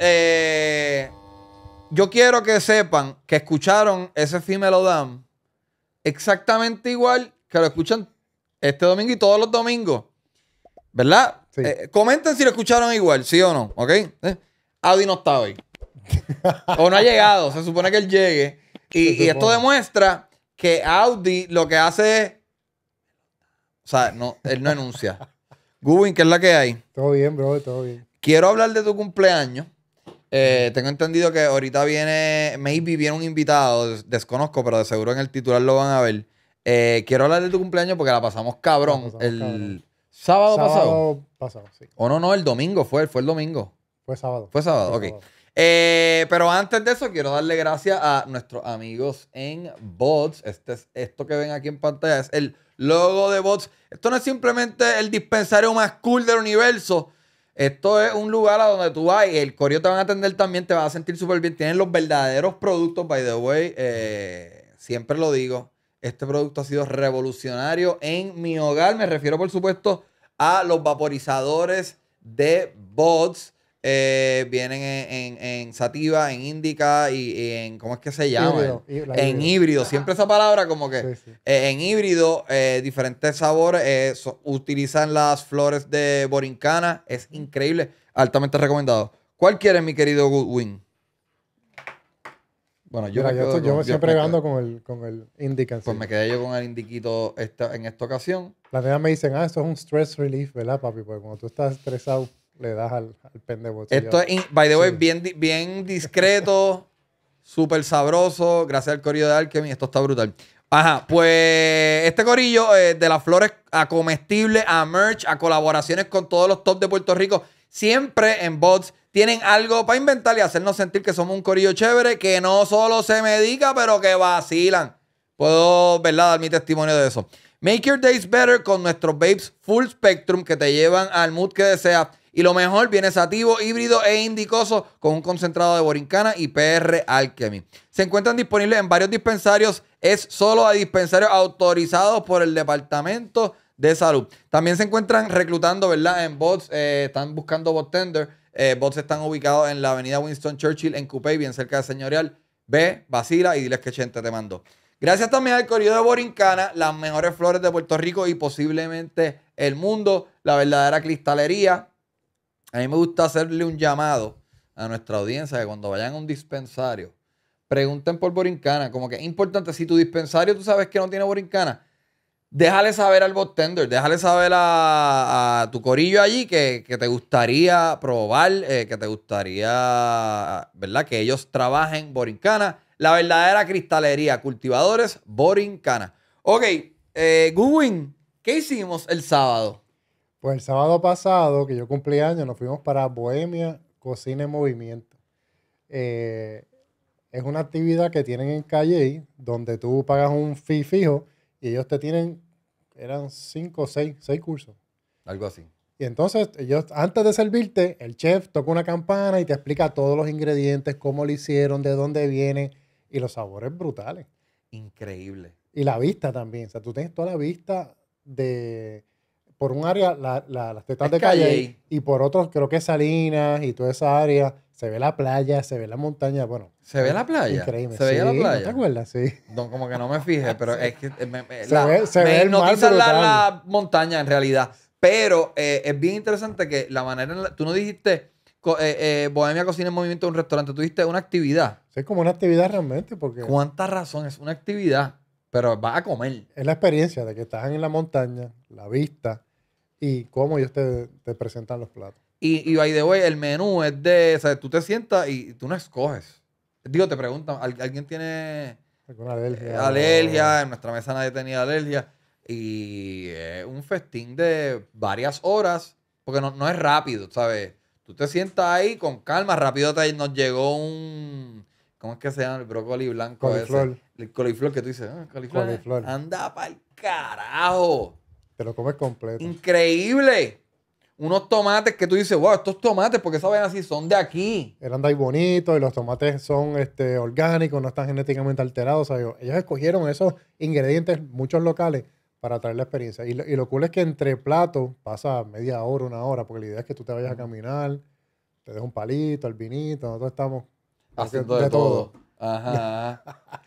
Eh, yo quiero que sepan que escucharon ese Fimelo lo exactamente igual que lo escuchan este domingo y todos los domingos. ¿Verdad? Eh, comenten si lo escucharon igual, sí o no, ¿ok? Eh, Audi no está hoy. o no ha llegado, se supone que él llegue. Y, esto demuestra que Audi lo que hace es... O sea, no, él no enuncia. Gubin, ¿qué es la que hay? Todo bien, bro, todo bien. Quiero hablar de tu cumpleaños. Eh, tengo entendido que ahorita viene, maybe viene un invitado, desconozco, pero de seguro en el titular lo van a ver. Eh, quiero hablar de tu cumpleaños porque la pasamos cabrón. el Sábado, pasado. sí. O oh, no, no, el domingo fue, fue el domingo. Fue sábado. Fue sábado, ok. Eh, pero antes de eso, quiero darle gracias a nuestros amigos en Bots. Este esto que ven aquí en pantalla es el logo de bots. Esto no es simplemente el dispensario más cool del universo. Esto es un lugar a donde tú vas y el coreo te van a atender también, te vas a sentir súper bien. Tienen los verdaderos productos, by the way. Eh, siempre lo digo. Este producto ha sido revolucionario en mi hogar. Me refiero, por supuesto, a los vaporizadores de bots. Eh, vienen en, sativa, en índica y, en, ¿cómo es que se llama? Híbrido, en híbrido. Siempre esa palabra como que eh, en híbrido, eh, diferentes sabores, utilizan las flores de Borincana, es increíble, altamente recomendado. ¿Cuál quieres, mi querido Goodwin? Bueno, yo, me yo, estoy, siempre con el, con indica. Pues me quedé yo con el indiquito en esta ocasión. La demás me dicen, ah, esto es un stress relief, ¿verdad, papi? Porque cuando tú estás estresado le das al, al pendejo. Esto es, by the way, bien, bien discreto, súper sabroso. Gracias al corillo de Alchemy. Esto está brutal. Ajá, pues este corillo eh, de las flores a comestible, a merch, a colaboraciones con todos los top de Puerto Rico, siempre en bots tienen algo para inventar y hacernos sentir que somos un corillo chévere, que no solo se medica, pero que vacilan. Puedo, ¿verdad?, dar mi testimonio de eso. Make Your Days Better con nuestros babes Full Spectrum que te llevan al mood que deseas y lo mejor, viene sativo, híbrido e indicoso con un concentrado de borincana y PR Alchemy. Se encuentran disponibles en varios dispensarios. Es solo a dispensarios autorizados por el Departamento de Salud. También se encuentran reclutando, ¿verdad? En bots. Eh, están buscando bot tender. Eh, bots están ubicados en la avenida Winston Churchill en Coupey, bien cerca de Señorial. Ve, vacila y diles que Chente te mandó. Gracias también al Corrido de Borincana, las mejores flores de Puerto Rico y posiblemente el mundo, la verdadera cristalería, a mí me gusta hacerle un llamado a nuestra audiencia que cuando vayan a un dispensario, pregunten por Borincana. Como que es importante, si tu dispensario tú sabes que no tiene Borincana, déjale saber al botender, déjale saber a, tu corillo allí que, te gustaría probar, eh, que te gustaría, ¿verdad? Que ellos trabajen Borincana. La verdadera cristalería, cultivadores Borincana. Ok, eh, ¿qué hicimos el sábado? Pues el sábado pasado, que yo cumplí años, nos fuimos para Bohemia Cocina en Movimiento. Eh, es una actividad que tienen en Calle, donde tú pagas un fee fijo y ellos te tienen, eran cinco o seis, seis cursos. Algo así. Y entonces, ellos, antes de servirte, el chef toca una campana y te explica todos los ingredientes, cómo lo hicieron, de dónde viene y los sabores brutales. Increíble. Y la vista también. O sea, tú tienes toda la vista de, por un área, las tetas de calle, y por otro creo que Salinas y toda esa área. Se ve la playa, se ve la montaña, bueno. ¿Se ve la playa? Increíble. ¿Se ve la playa? ¿no ¿Te acuerdas? Sí. como que no me fijé, pero es que eh, me, se la, la, montaña en realidad. Pero eh, es bien interesante que la manera en la... Tú no dijiste... Eh, Bohemia Cocina en Movimiento un restaurante. Tú dijiste una actividad. Sí, es como una actividad realmente porque... ¿Cuánta razón? Es una actividad, pero vas a comer. Es la experiencia de que estás en la montaña, la vista, y cómo ellos te, presentan los platos. Y, y by the way, el menú es de. O sea, tú te sientas y tú no escoges. Digo, te preguntan, ¿alguien tiene. alergia? Eh, alergia, en nuestra mesa nadie tenía alergia. Y es un festín de varias horas, porque no, no es rápido, ¿sabes? Tú te sientas ahí con calma, rápido nos llegó un. ¿Cómo es que se llama el brócoli blanco El coliflor que tú dices, ah, coliflor. coliflor. Anda pa'l carajo. Te lo comes completo. Increíble. Unos tomates que tú dices, wow, estos tomates, porque saben así, son de aquí. Eran de ahí bonitos y los tomates son este, orgánicos, no están genéticamente alterados. ¿sabes? ellos escogieron esos ingredientes, muchos locales, para traer la experiencia. Y lo, y cool es que entre platos pasa media hora, una hora, porque la idea es que tú te vayas a caminar, te des un palito, el vinito, nosotros estamos haciendo de, todo. Ajá.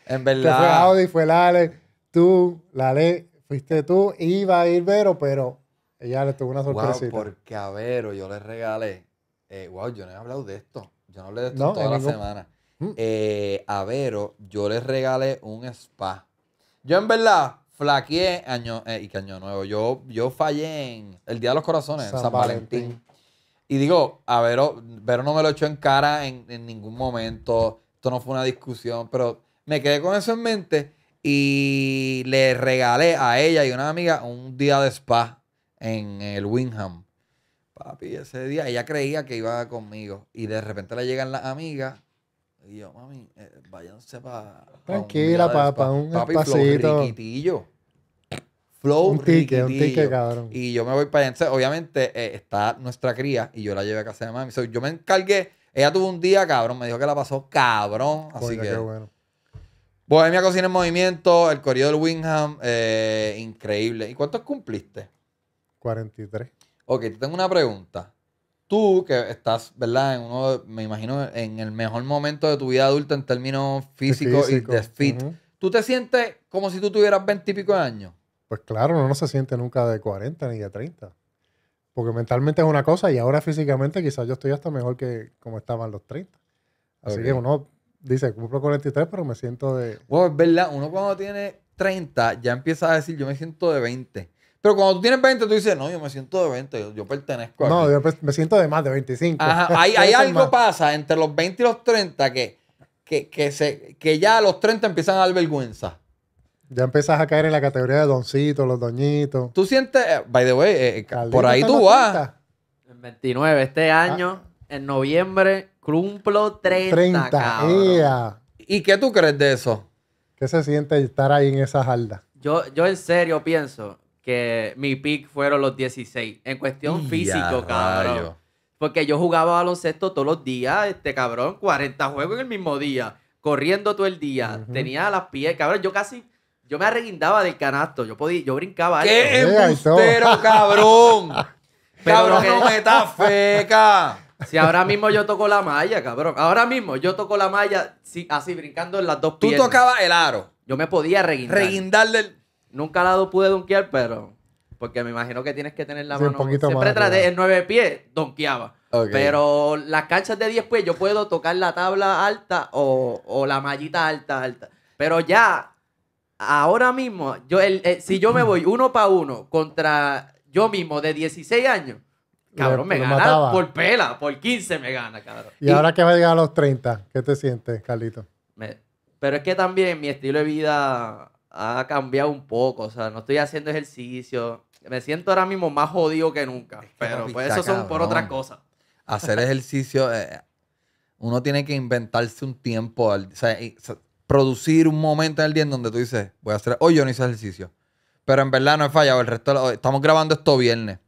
en verdad. Que fue Audi, fue Lale, tú, Lale, fuiste tú, iba a ir Vero, pero ella le tuvo una sorpresita. Wow, porque a Vero yo le regalé, eh, wow, yo no he hablado de esto, yo no hablé de esto toda la semana. Mm. Eh, a Vero yo le regalé un spa. Yo en verdad flaqueé año, eh, y que nuevo, yo, yo fallé en el Día de los Corazones, San, Valentín. Y digo, a Vero, no me lo echó en cara en, en ningún momento, esto no fue una discusión, pero me quedé con eso en mente y le regalé a ella y una amiga un día de spa en el Winham. Papi, ese día ella creía que iba conmigo. Y de repente le llegan las amigas. Y yo, mami, eh, váyanse para. Tranquila, papá, un Papi, Flow un ticket, un cabrón. Y yo me voy para allá. obviamente, eh, está nuestra cría y yo la llevé a casa de mami. yo me encargué. Ella tuvo un día, cabrón. Me dijo que la pasó cabrón. Así que. bueno. Bohemia Cocina en Movimiento, el Corrido del Wingham, eh, increíble. ¿Y cuántos cumpliste? 43. Ok, te tengo una pregunta. Tú que estás, ¿verdad? En uno, me imagino, en el mejor momento de tu vida adulta en términos físicos y de fit. ¿Tú te sientes como si tú tuvieras 20 y pico de años? Pues claro, uno no se siente nunca de 40 ni de 30. Porque mentalmente es una cosa y ahora físicamente quizás yo estoy hasta mejor que como estaban los 30. Así que uno dice, cumplo 43, pero me siento de... Bueno, es verdad, uno cuando tiene 30 ya empieza a decir, yo me siento de 20. Pero cuando tú tienes 20, tú dices, no, yo me siento de 20, yo, pertenezco a... No, yo pues, me siento de más de 25. Ajá, hay, algo pasa entre los 20 y los 30 que, que, que, que ya a los 30 empiezan a dar vergüenza. Ya empiezas a caer en la categoría de doncitos, los doñitos. Tú sientes, eh, by the way, eh, eh, por ahí tú vas. En 29, este ah. año, en noviembre, Cumplo 30. 30. ¿Y qué tú crees de eso? ¿Qué se siente estar ahí en esa jarda? Yo, yo en serio pienso que mi pick fueron los 16. En cuestión físico, cabrón. Porque yo jugaba baloncesto todos los días, este cabrón, 40 juegos en el mismo día, corriendo todo el día. Tenía las pies, cabrón, yo casi yo me arreguindaba del canasto, yo podía, yo brincaba. ¡Qué embustero, cabrón! cabrón, no me está feca. Si ahora mismo yo toco la malla, cabrón. Ahora mismo yo toco la malla así, brincando en las dos Tú tocabas el aro. Yo me podía reguindar. Reguindarle Nunca la pude donkear, pero... Porque me imagino que tienes que tener la mano... Un Siempre más, traté el nueve pies, donkeaba. Pero las canchas de 10 pies yo puedo tocar la tabla alta o, la mallita alta, alta. Pero ya, ahora mismo, yo si yo me voy uno para uno contra yo mismo de 16 años, Cabrón, me gana por pela, por 15 me gana, cabrón. Y, ahora que me a a los 30, ¿qué te sientes, Carlito? pero es que también mi estilo de vida ha cambiado un poco, o sea, no estoy haciendo ejercicio. Me siento ahora mismo más jodido que nunca, pero pues eso son por otras cosas. Hacer ejercicio, eh, uno tiene que inventarse un tiempo, o sea, producir un momento en el día en donde tú dices, voy a hacer, hoy yo no hice ejercicio. Pero en verdad no he fallado, el resto, estamos grabando esto viernes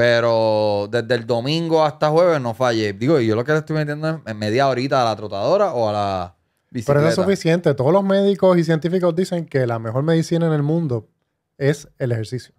pero desde el domingo hasta jueves no falle. Digo, ¿y yo lo que le estoy metiendo es media horita a la trotadora o a la bicicleta. Pero eso es suficiente. Todos los médicos y científicos dicen que la mejor medicina en el mundo es el ejercicio.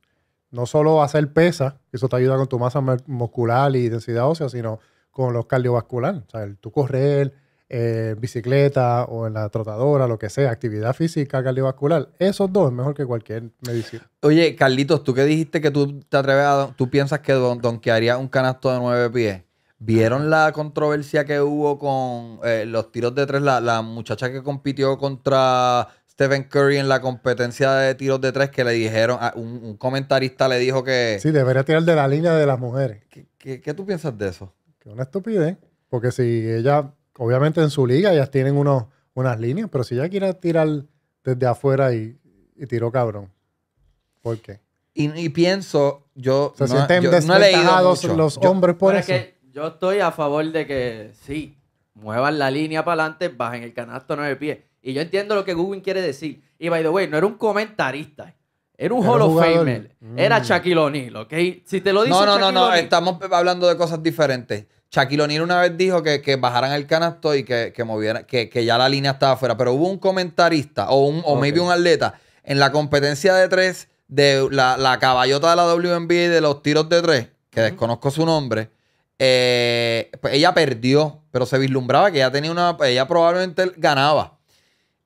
No solo hacer pesa, eso te ayuda con tu masa muscular y densidad ósea, sino con los cardiovascular. O sea, el, tu correr, eh, bicicleta o en la trotadora, lo que sea, actividad física cardiovascular, esos dos es mejor que cualquier medicina. Oye, Carlitos, tú que dijiste que tú te atreves a, tú piensas que don, que haría un canasto de nueve pies. ¿Vieron la controversia que hubo con eh, los tiros de tres? La, muchacha que compitió contra Stephen Curry en la competencia de tiros de tres que le dijeron, ah, un, un, comentarista le dijo que... Sí, debería tirar de la línea de las mujeres. ¿Qué, qué tú piensas de eso? Que una estupidez, porque si ella obviamente en su liga ya tienen unos, unas líneas, pero si ella quiere tirar desde afuera y, y tiró cabrón, ¿por qué? Y, pienso, yo, Se no, sienten los hombres por eso. yo estoy a favor de que sí, muevan la línea para adelante, bajen el canasto nueve pies. Y yo entiendo lo que Google quiere decir. Y by the way, no era un comentarista. Era un Hall of Famer. Era mm. Shaquille O'Neal, ¿ok? Si te lo dice No, no, no, no. Estamos hablando de cosas diferentes. Shaquille O'Neal una vez dijo que, bajaran el canasto y que, que que, ya la línea estaba afuera. Pero hubo un comentarista o, un, o maybe un atleta en la competencia de tres de la, caballota de la WNBA y de los tiros de tres, que desconozco su nombre. Eh, pues ella perdió, pero se vislumbraba que ella tenía una. Ella probablemente ganaba.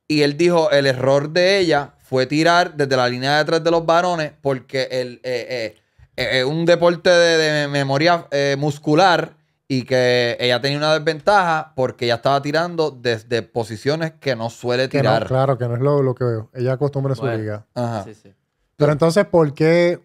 Y él dijo: el error de ella fue tirar desde la línea de tres de los varones, porque el, eh, eh, un deporte de memoria muscular y que ella tenía una desventaja porque ella estaba tirando desde posiciones que no suele tirar. claro, que no es lo, que veo. Ella acostumbra su liga. Ajá. Pero entonces, ¿por qué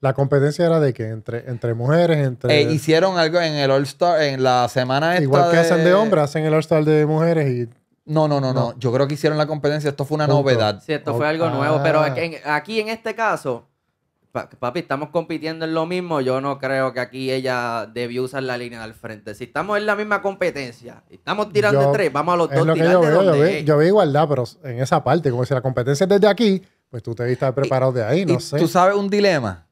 la competencia era de qué? Entre, entre mujeres, entre. Eh, hicieron algo en el All Star, en la semana esta Igual que hacen de hombres, hacen el All Star de mujeres y. No, no, no, no, Yo creo que hicieron la competencia. Esto fue una novedad. Sí, esto fue algo nuevo. Pero ah. aquí en este caso, papi, estamos compitiendo en lo mismo, yo no creo que aquí ella debió usar la línea del frente. Si estamos en la misma competencia, estamos tirando de tres, vamos a los dos yo de veo, yo, igualdad, pero en esa parte, como si la competencia es desde aquí, pues tú te viste preparado de ahí, no sé. Tú sabes un dilema,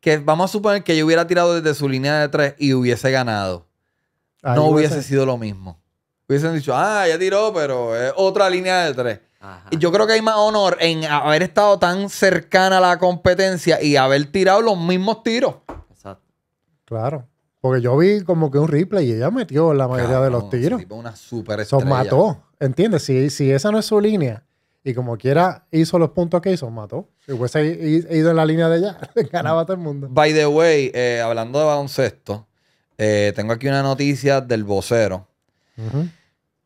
que vamos a suponer que yo hubiera tirado desde su línea de tres y hubiese ganado. no hubiese sido lo mismo. Hubiesen dicho, ah, ya tiró, pero es otra línea de tres. Yo creo que hay más honor en haber estado tan cercana a la competencia y haber tirado los mismos tiros. Exacto. Claro. Porque yo vi como que un replay y ella metió la mayoría de los tiros. una super Son mató. ¿Entiendes? Si, si esa no es su línea y como quiera hizo los puntos que hizo, mató. Si hubiese ido en la línea de ella, ganaba todo el mundo. By the way, eh, hablando de baloncesto, eh, tengo aquí una noticia del vocero. Ajá.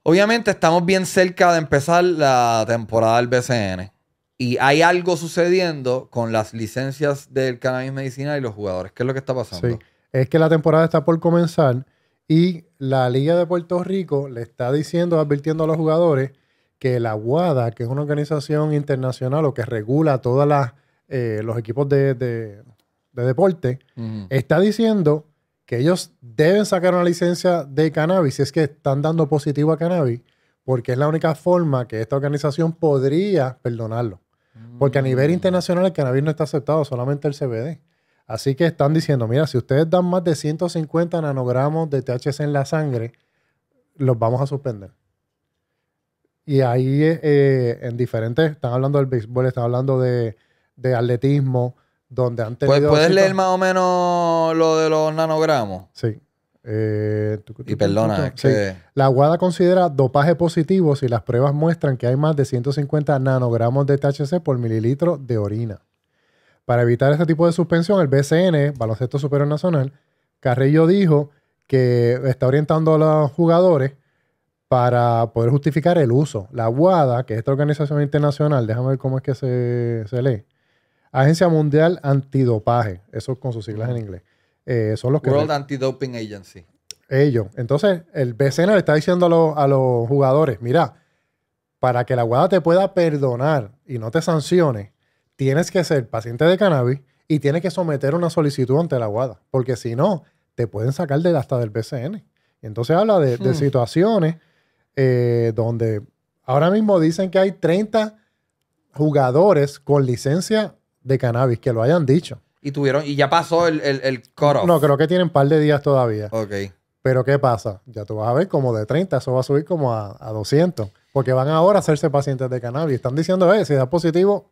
Obviamente estamos bien cerca de empezar la temporada del BCN. Y hay algo sucediendo con las licencias del cannabis medicinal y los jugadores. ¿Qué es lo que está pasando? Sí, es que la temporada está por comenzar y la Liga de Puerto Rico le está diciendo, advirtiendo a los jugadores que la WADA, que es una organización internacional o que regula todos eh, los equipos de, deporte, está diciendo que ellos deben sacar una licencia de cannabis si es que están dando positivo a cannabis, porque es la única forma que esta organización podría perdonarlo. Porque a nivel mm. internacional el cannabis no está aceptado, solamente el CBD. Así que están diciendo, mira, si ustedes dan más de 150 nanogramos de THC en la sangre, los vamos a suspender. Y ahí eh, eh, en diferentes, están hablando del béisbol, están hablando de, de atletismo, donde pues, ¿Puedes leer más o menos lo de los nanogramos? Sí. y perdona, La WADA considera dopaje positivo si las pruebas muestran que hay más de 150 nanogramos de THC por mililitro de orina. Para evitar este tipo de suspensión, el BCN, Baloncesto Superior Nacional, Carrillo dijo que está orientando a los jugadores para poder justificar el uso. La WADA, que es esta organización internacional, déjame ver cómo es que se, se lee. Agencia Mundial Antidopaje, eso con sus siglas en inglés. Eh, son los que World Anti-Doping Agency. Ellos. Entonces, el BCN le está diciendo a, los, jugadores, mira, para que la UADA te pueda perdonar y no te sancione, tienes que ser paciente de cannabis y tienes que someter una solicitud ante la guada, porque si no, te pueden sacar de, hasta del BCN. entonces habla de, hmm. situaciones eh, donde ahora mismo dicen que hay 30 jugadores con licencia de cannabis, que lo hayan dicho. Y tuvieron, y ya pasó el, el, No, creo que tienen un par de días todavía. Ok. Pero ¿qué pasa? Ya tú vas a ver como de 30, eso va a subir como a, a 200. Porque van ahora a hacerse pacientes de cannabis. Están diciendo, eh, si da positivo,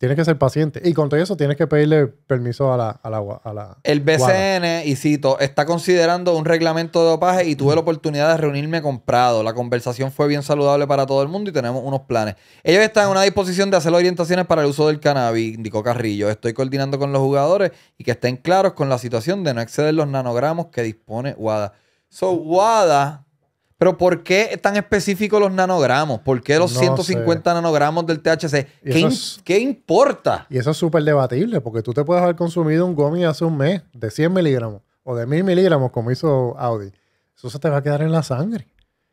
Tienes que ser paciente. Y con todo eso tienes que pedirle permiso a la, El BCN, y cito, está considerando un reglamento de dopaje y tuve la oportunidad de reunirme con Prado. La conversación fue bien saludable para todo el mundo y tenemos unos planes. Ellos están en una disposición de hacer orientaciones para el uso del cannabis, indicó Carrillo. Estoy coordinando con los jugadores y que estén claros con la situación de no exceder los nanogramos que dispone WADA. So, WADA pero ¿por qué tan específico los nanogramos? ¿Por qué los 150 nanogramos del THC? ¿Qué, importa? Y eso es súper debatible, porque tú te puedes haber consumido un Gomi hace un mes de 100 miligramos o de 1000 miligramos, como hizo Audi. Eso se te va a quedar en la sangre.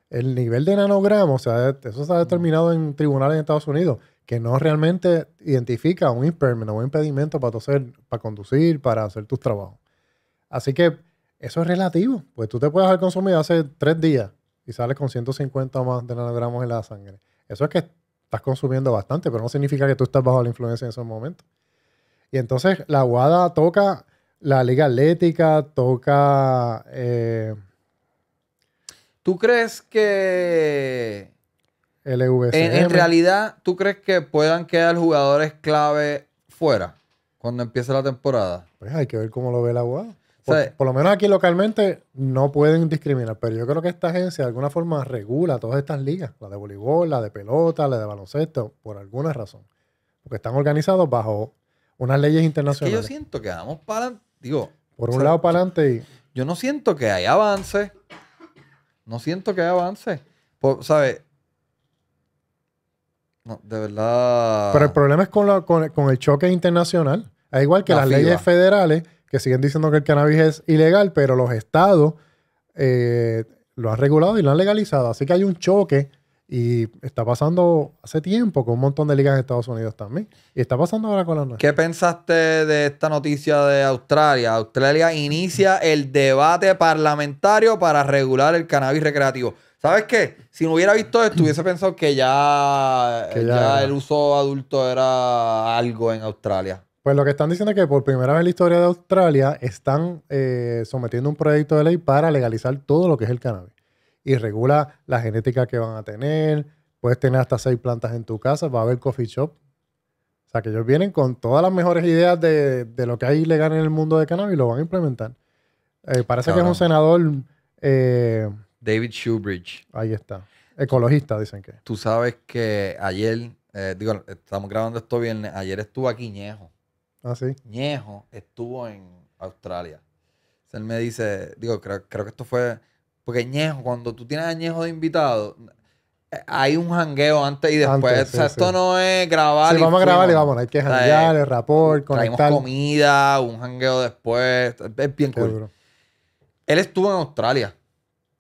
El nivel de nanogramos, o sea, eso está determinado en tribunales en Estados Unidos, que no realmente identifica un un impedimento para, para conducir, para hacer tus trabajos. Así que eso es relativo, pues tú te puedes haber consumido hace tres días y sales con 150 más de nanogramos en la sangre. Eso es que estás consumiendo bastante, pero no significa que tú estás bajo la influencia en esos momentos. Y entonces la uada toca la Liga Atlética, toca. Eh, ¿Tú crees que. E en, realidad, ¿tú crees que puedan quedar jugadores clave fuera cuando empiece la temporada? Pues hay que ver cómo lo ve la uada por, lo menos aquí localmente no pueden discriminar, pero yo creo que esta agencia de alguna forma regula todas estas ligas, la de voleibol, la de pelota, la de baloncesto, por alguna razón. Porque están organizados bajo unas leyes internacionales. yo siento que vamos para digo. Por un lado para adelante y. Yo no siento que hay avance. No siento que hay avance. ¿Sabes? No, de verdad. Pero el problema es con, el choque internacional. Es igual que las leyes federales que siguen diciendo que el cannabis es ilegal, pero los estados eh, lo han regulado y lo han legalizado. Así que hay un choque y está pasando hace tiempo con un montón de ligas en Estados Unidos también. Y está pasando ahora con la nuestra. ¿Qué pensaste de esta noticia de Australia? Australia inicia el debate parlamentario para regular el cannabis recreativo. ¿Sabes qué? Si no hubiera visto esto, hubiese pensado que ya el uso adulto era algo en Australia. Pues lo que están diciendo es que por primera vez en la historia de Australia están eh, sometiendo un proyecto de ley para legalizar todo lo que es el cannabis. Y regula la genética que van a tener, puedes tener hasta seis plantas en tu casa, va a haber coffee shop. O sea, que ellos vienen con todas las mejores ideas de, lo que hay legal en el mundo de cannabis y lo van a implementar. Eh, parece que es un senador... Eh, David Shoebridge. Ahí está. Ecologista, dicen que. Tú sabes que ayer, digo, estamos grabando esto viernes, ayer estuvo aquí Quiñejo. Ñejo ah, estuvo en Australia. él me dice, digo, creo, que esto fue. Porque Ñejo, cuando tú tienes a Ñejo de invitado, hay un jangueo antes y después. o sea, esto no es grabar. Sí, vamos a grabar y vamos. Hay que janguear, el rapor, conectar. Traemos comida, un jangueo después. Es bien cool. Él estuvo en Australia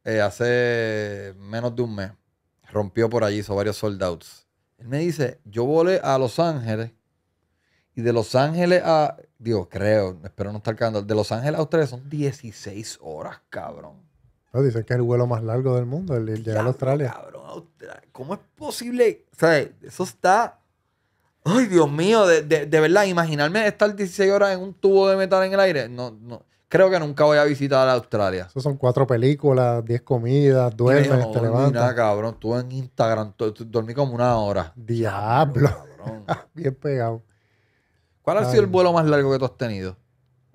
eh, hace menos de un mes. Rompió por allí, hizo varios sold outs. Él me dice, yo volé a Los Ángeles y de Los Ángeles a. Digo, creo, espero no estar cagando. De Los Ángeles a Australia son 16 horas, cabrón. No, dicen que es el vuelo más largo del mundo, el, de llegar a Australia. Cabrón, Australia. ¿cómo es posible? O sea, eso está. Ay, Dios mío, de, verdad, imaginarme estar 16 horas en un tubo de metal en el aire. No, no. Creo que nunca voy a visitar a Australia. Eso son cuatro películas, diez comidas, duermes, no, te levantas. Nada, cabrón. Tú en Instagram, dormí como una hora. Diablo. Bien pegado. ¿Cuál ha sido el vuelo más largo que tú has tenido?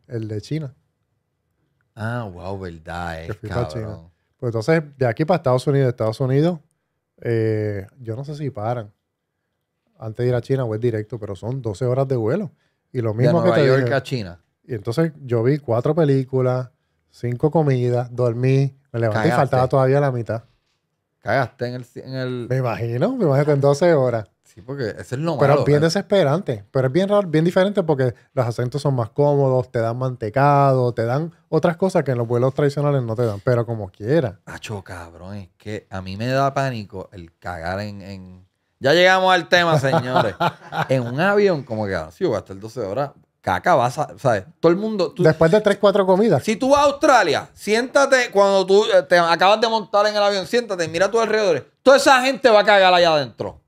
El de China. Ah, wow, verdad, es, cabrón. Pues entonces, de aquí para Estados Unidos, Estados Unidos, eh, yo no sé si paran. Antes de ir a China o es directo, pero son 12 horas de vuelo. Y lo mismo de Nueva que York a China. Y entonces yo vi cuatro películas, cinco comidas, dormí, me levanté y faltaba todavía la mitad. Cagaste en el, en el... Me imagino, me imagino que en 12 horas. Sí, porque eso es lo Pero es bien desesperante. Pero es bien raro, bien diferente porque los acentos son más cómodos, te dan mantecado, te dan otras cosas que en los vuelos tradicionales no te dan, pero como quiera. Acho, cabrón, es que a mí me da pánico el cagar en... Ya llegamos al tema, señores. en un avión, como que, ah, si vas voy a estar 12 horas, caca vas a, ¿sabes? Todo el mundo. Después de tres, cuatro comidas. Si tú vas a Australia, siéntate cuando tú eh, te acabas de montar en el avión, siéntate, mira a tu alrededor. Toda esa gente va a cagar allá adentro.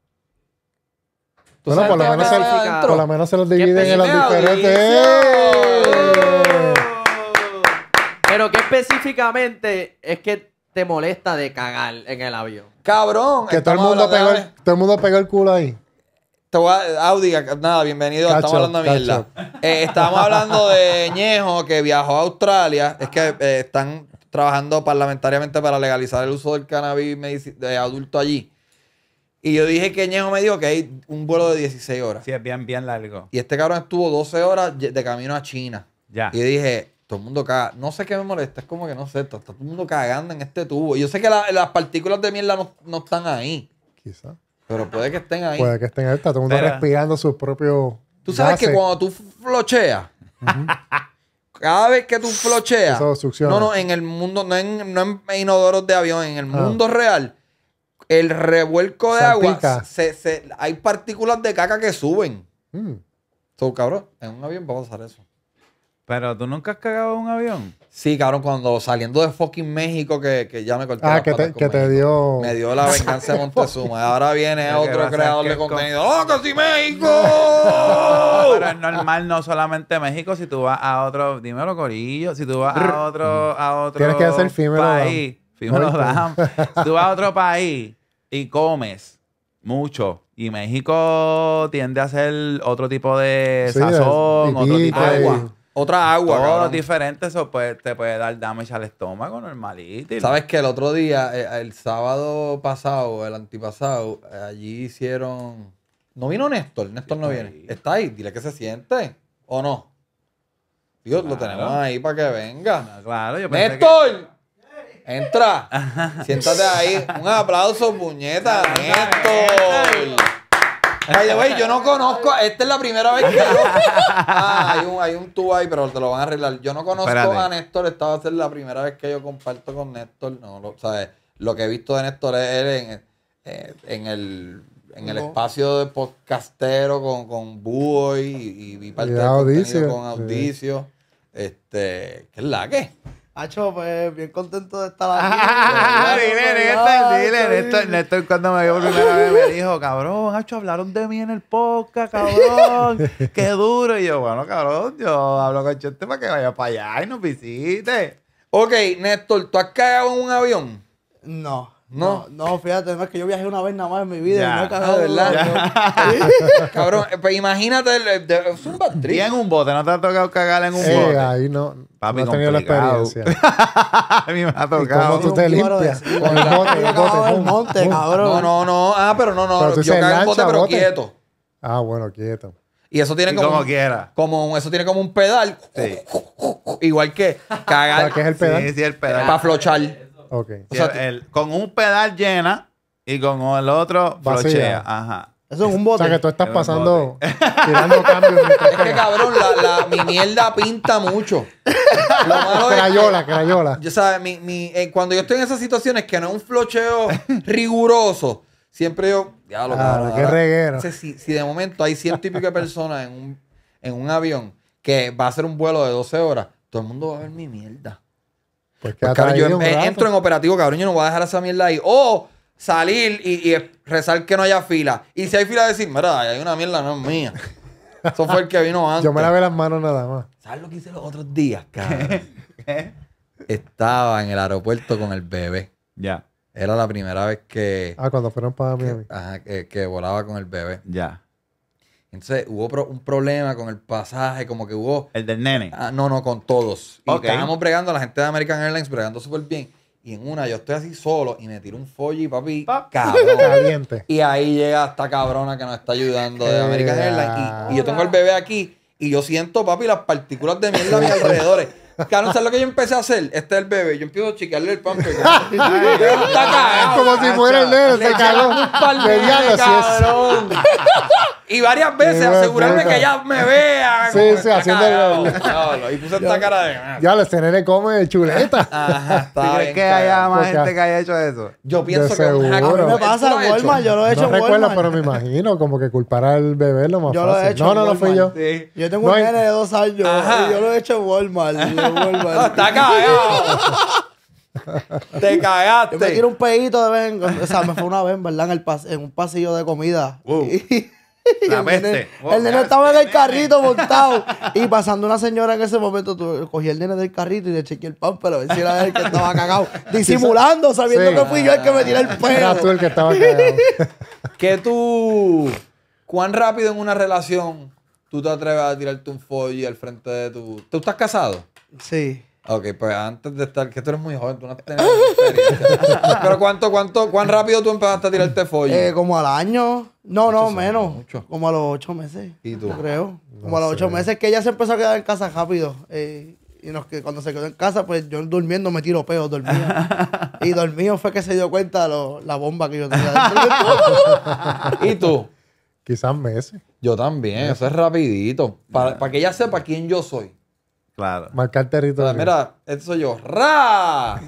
Bueno, por lo, menos se, por lo menos se los dividen en los diferentes. Pero que específicamente es que te molesta de cagar en el avión. Cabrón. Que todo el, mundo pegó el, todo el mundo el culo ahí. Te voy Audi, nada, bienvenido. estamos hablando de mierda. Eh, estamos hablando de Ñejo que viajó a Australia. Es que eh, están trabajando parlamentariamente para legalizar el uso del cannabis de adulto allí. Y yo dije que Ñejo me dijo que hay un vuelo de 16 horas. Sí, es bien, bien largo. Y este cabrón estuvo 12 horas de camino a China. Ya. Y dije, todo el mundo caga. No sé qué me molesta, es como que no sé, está, todo el mundo cagando en este tubo. Yo sé que las partículas de mierda no, están ahí. Quizás. Pero puede que estén ahí. Puede que estén ahí, está todo el mundo respirando sus propios. Tú sabes que cuando tú flocheas, cada vez que tú flocheas. Eso No, no, en el mundo, no en, no inodoros de avión, en el ah. mundo real el revuelco de agua, hay partículas de caca que suben. Tú, mm. cabrón, en un avión va a pasar eso. Pero tú nunca has cagado en un avión. Sí, cabrón, cuando saliendo de fucking México, que, ya me corté. Ah, que, te, dio. Me dio la venganza de Montezuma. Y ahora viene otro creador de contenido. ¡Oh, casi México! Pero es normal, no solamente México, si tú vas a otro. Dímelo, Corillo. Si tú vas a otro. A otro Tienes que hacer fímelo. ahí si tú vas a otro país y comes mucho. Y México tiende a hacer otro tipo de sazón, otro tipo de agua. Otra agua, Todo diferente, eso te puede dar damage al estómago normalito. Sabes que el otro día, eh, el, sábado pasado, el antipasado, allí hicieron. No vino Néstor, Néstor no viene. Está ahí, dile que se siente. ¿O no? Dios, lo tenemos ahí para que venga. ¡Néstor! Entra. Siéntate ahí. Un aplauso, puñeta, Néstor. yo no conozco. Esta es la primera vez que ah, hay un, hay tubo ahí, pero te lo van a arreglar. Yo no conozco a Néstor. Esta va a ser la primera vez que yo comparto con Néstor. No, lo, ¿sabes? Lo que he visto de Néstor es eh, en, el en el espacio de podcastero con, con y, y, parte de audicio. con Audicio. Este, ¿qué es la que? Hacho, pues bien contento de estar aquí. Pues, dile, Néstor, dile, Néstor, Néstor, cuando me vio primera vez me dijo, cabrón, Hacho, hablaron de mí en el podcast, cabrón, qué duro. Y yo, bueno, cabrón, yo hablo con Chente para que vaya para allá y nos visite. Ok, Néstor, ¿tú has cagado en un avión? No. No. no, fíjate, no es que yo viajé una vez nada más en mi vida y no he cagado, ¿verdad? Cabrón, eh, pues imagínate, es un batriz. Y en un bote, no te ha tocado cagar en un sí, bote. ahí no. Papi, no has tenido la experiencia. a mí me ha tocado. ¿Cómo tú te limpias? Con el bote, el bote. el monte, cabrón. No, no, no. Ah, pero no, no. yo cago en bote, pero quieto. Ah, bueno, quieto. Y eso tiene como, como, quiera. eso tiene como un pedal. Igual que cagar. qué es el pedal? Sí, el pedal. Para flochar. O sea, con un pedal llena y con el otro Vacía. flochea. Ajá. Eso es un bote. O sea, que tú estás pasando tirando cambios. Es que cabrón, mi mierda pinta mucho. Lo crayola, crayola. Yo, ¿sabes? Mi, mi, eh, cuando yo estoy en esas situaciones que no es un flocheo riguroso, siempre yo. claro, ah, qué reguero. si, de momento hay ciento y pico de personas en un, en un avión que va a hacer un vuelo de 12 horas, todo el mundo va a ver mi mierda. Pues, pues yo eh, entro en operativo, cabrón, yo no voy a dejar esa mierda ahí. O salir y, rezar que no haya fila. Y si hay fila, decir, mira, hay una mierda, no es mía. Eso fue el que vino antes. Yo me lavé las manos nada más. ¿Sabes lo que hice los otros días, cabrón? Estaba en el aeropuerto con el bebé. Ya. Era la primera vez que. Ah, cuando fueron para mi. ajá, que, volaba con el bebé. Ya. Entonces hubo un problema con el pasaje, como que hubo. El del nene. Ah, no, no, con todos. Y estábamos bregando, la gente de American Airlines bregando súper bien. Y en una, yo estoy así solo y me tiro un folly, papi. cabrón. Caliente. Y ahí llega esta cabrona que nos está ayudando de American Airlines. Y, yo tengo el bebé aquí y yo siento, papi, las partículas de mierda a mis alrededores. ¿sabes lo que yo empecé a hacer? Este es el bebé. Yo empiezo a chequearle el pan. Está Es como si fuera el nene, se y varias veces asegurarme que ella me vean. Sí, sí, haciendo el... Y puse esta cara de. Ah. Ya, les teneres come chuleta. Ajá, está que haya más gente que haya hecho eso? Yo pienso que. no me pasa, Walmart, yo lo he hecho en Walmart. No recuerdo, pero me imagino como que culpar al bebé lo más yo Lo he hecho no, no, no fui yo. Yo tengo un nene de dos años y eh, yo lo he hecho en Walmart. Está cagado. Te cagaste. Yo me tiró un pedito de vengo O sea, me fue una vez, ¿verdad? En, el en un pasillo de comida. el peste. Nene, estaba en el carrito montado. y pasando una señora en ese momento, tú, cogí el nene del carrito y le chequeé el pan para ver si era el que estaba cagado. Disimulando, sabiendo que fui yo el que me tiré el pelo. que tú, cuán rápido en una relación tú te atreves a tirarte un follo al frente de tu. ¿Tú estás casado? Sí. Ok, pues antes de estar, que tú eres muy joven, tú no has tenido experiencia. Pero ¿cuánto, cuánto, cuán rápido tú empezaste a tirarte follo? Eh, como al año. No, no, menos. Como a los ocho meses. ¿Y tú? creo. como a los ocho meses que ella se empezó a quedar en casa rápido. Eh, y nos, que cuando se quedó en casa, pues yo durmiendo me tiro peo, dormía. y dormido fue que se dio cuenta lo, la bomba que yo tenía. ¿Y tú? Quizás meses. Yo también, eso es rapidito. para ah. que ella sepa quién yo soy. Claro. Marcar territorio. mira, esto soy yo. ¡Ra!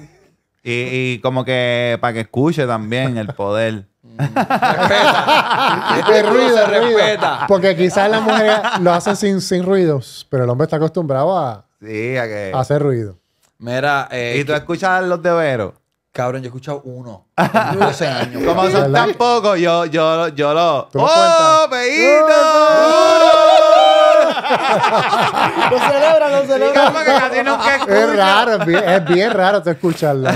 Y, como que para que escuche también el poder. respeta. Este ruido se respeta. Porque quizás la mujer lo hace sin, sin ruidos, pero el hombre está acostumbrado a, Sí, a que. hacer ruido. Mira, eh, ¿Y tú escuchas los de Veros? cabrón, yo he escuchado uno. años. Como son tan pocos, yo, yo, yo lo. ¿Tú lo ¡Oh, lo celebra, lo es raro, es bien, raro Te escucharlo.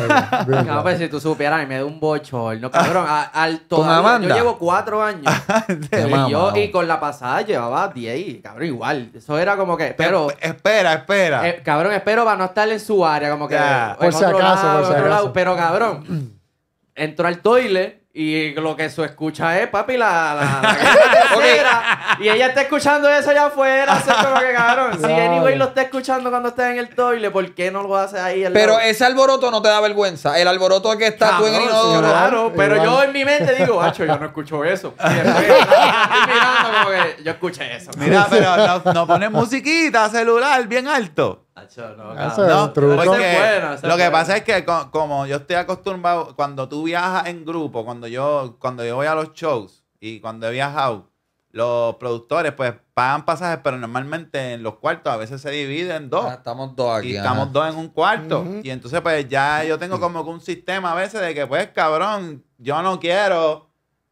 No, pues si tú supieras, me da un no Cabrón, ah, al todavía, Yo llevo cuatro años. Ah, y, yo, y con la pasada llevaba diez. Cabrón, igual. Eso era como que. Pero. espera, espera. Eh, cabrón, espero para no estar en su área, como que. Por, lado, acaso. pero cabrón, entró al toile y lo que eso escucha es, papi, la, Y ella está escuchando eso allá afuera. que cabrón. Si anyway lo está escuchando cuando está en el toile, ¿por qué no lo hace ahí? pero ese alboroto no te da vergüenza. El alboroto que está tú en el inodoro. Claro, pero yo en mi mente digo, hacho, yo no escucho eso. yo escuché eso. Mira, pero nos no pones musiquita, celular, bien alto. Ah, lo que pasa es que como yo estoy acostumbrado, cuando tú viajas en grupo, cuando yo, cuando yo voy a los shows y cuando he viajado, los productores pues pagan pasajes, pero normalmente en los cuartos a veces se dividen en dos. Ah, estamos dos aquí. Y estamos dos en un cuarto. Y entonces pues ya yo tengo mm. como que un sistema a veces de que pues cabrón, yo no quiero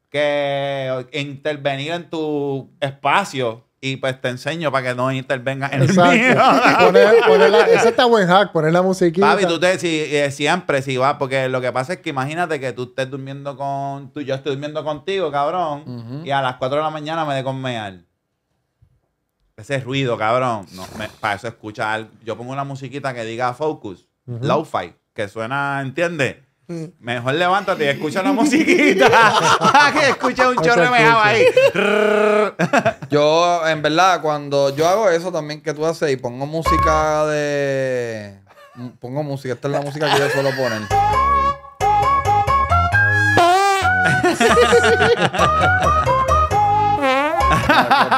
que intervenir en tu espacio y pues te enseño para que no intervengas en el mío. poner, la, ese está buen hack, poner la musiquita. Papi, tú te si, eh, siempre si va porque lo que pasa es que imagínate que tú estés durmiendo con yo estoy durmiendo contigo, cabrón, y a las 4 de la mañana me de conmear. Ese ruido, cabrón. para eso escuchar. Yo pongo una musiquita que diga focus, low fi que suena, ¿entiendes? Mejor levántate y escucha la musiquita. que escucha un chorro de ahí. Yo, en verdad, cuando yo hago eso también que tú haces y pongo música de. Pongo música, esta es la música que yo suelo poner.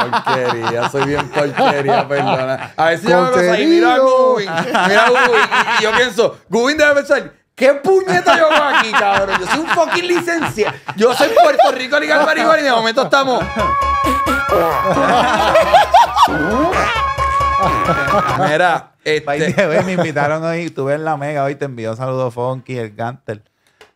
porquería, soy bien porquería, perdona. A ver si yo me pasa y mira a Gubin, mira a Gubin, y, yo pienso, Gubin debe pensar, ¿Qué puñeta yo hago aquí, cabrón? Yo soy un fucking licencia. Yo soy Puerto Rico, Liga y de momento estamos. Mira, este... me invitaron hoy, estuve en la mega hoy, te envió saludo Funky, el Gantel.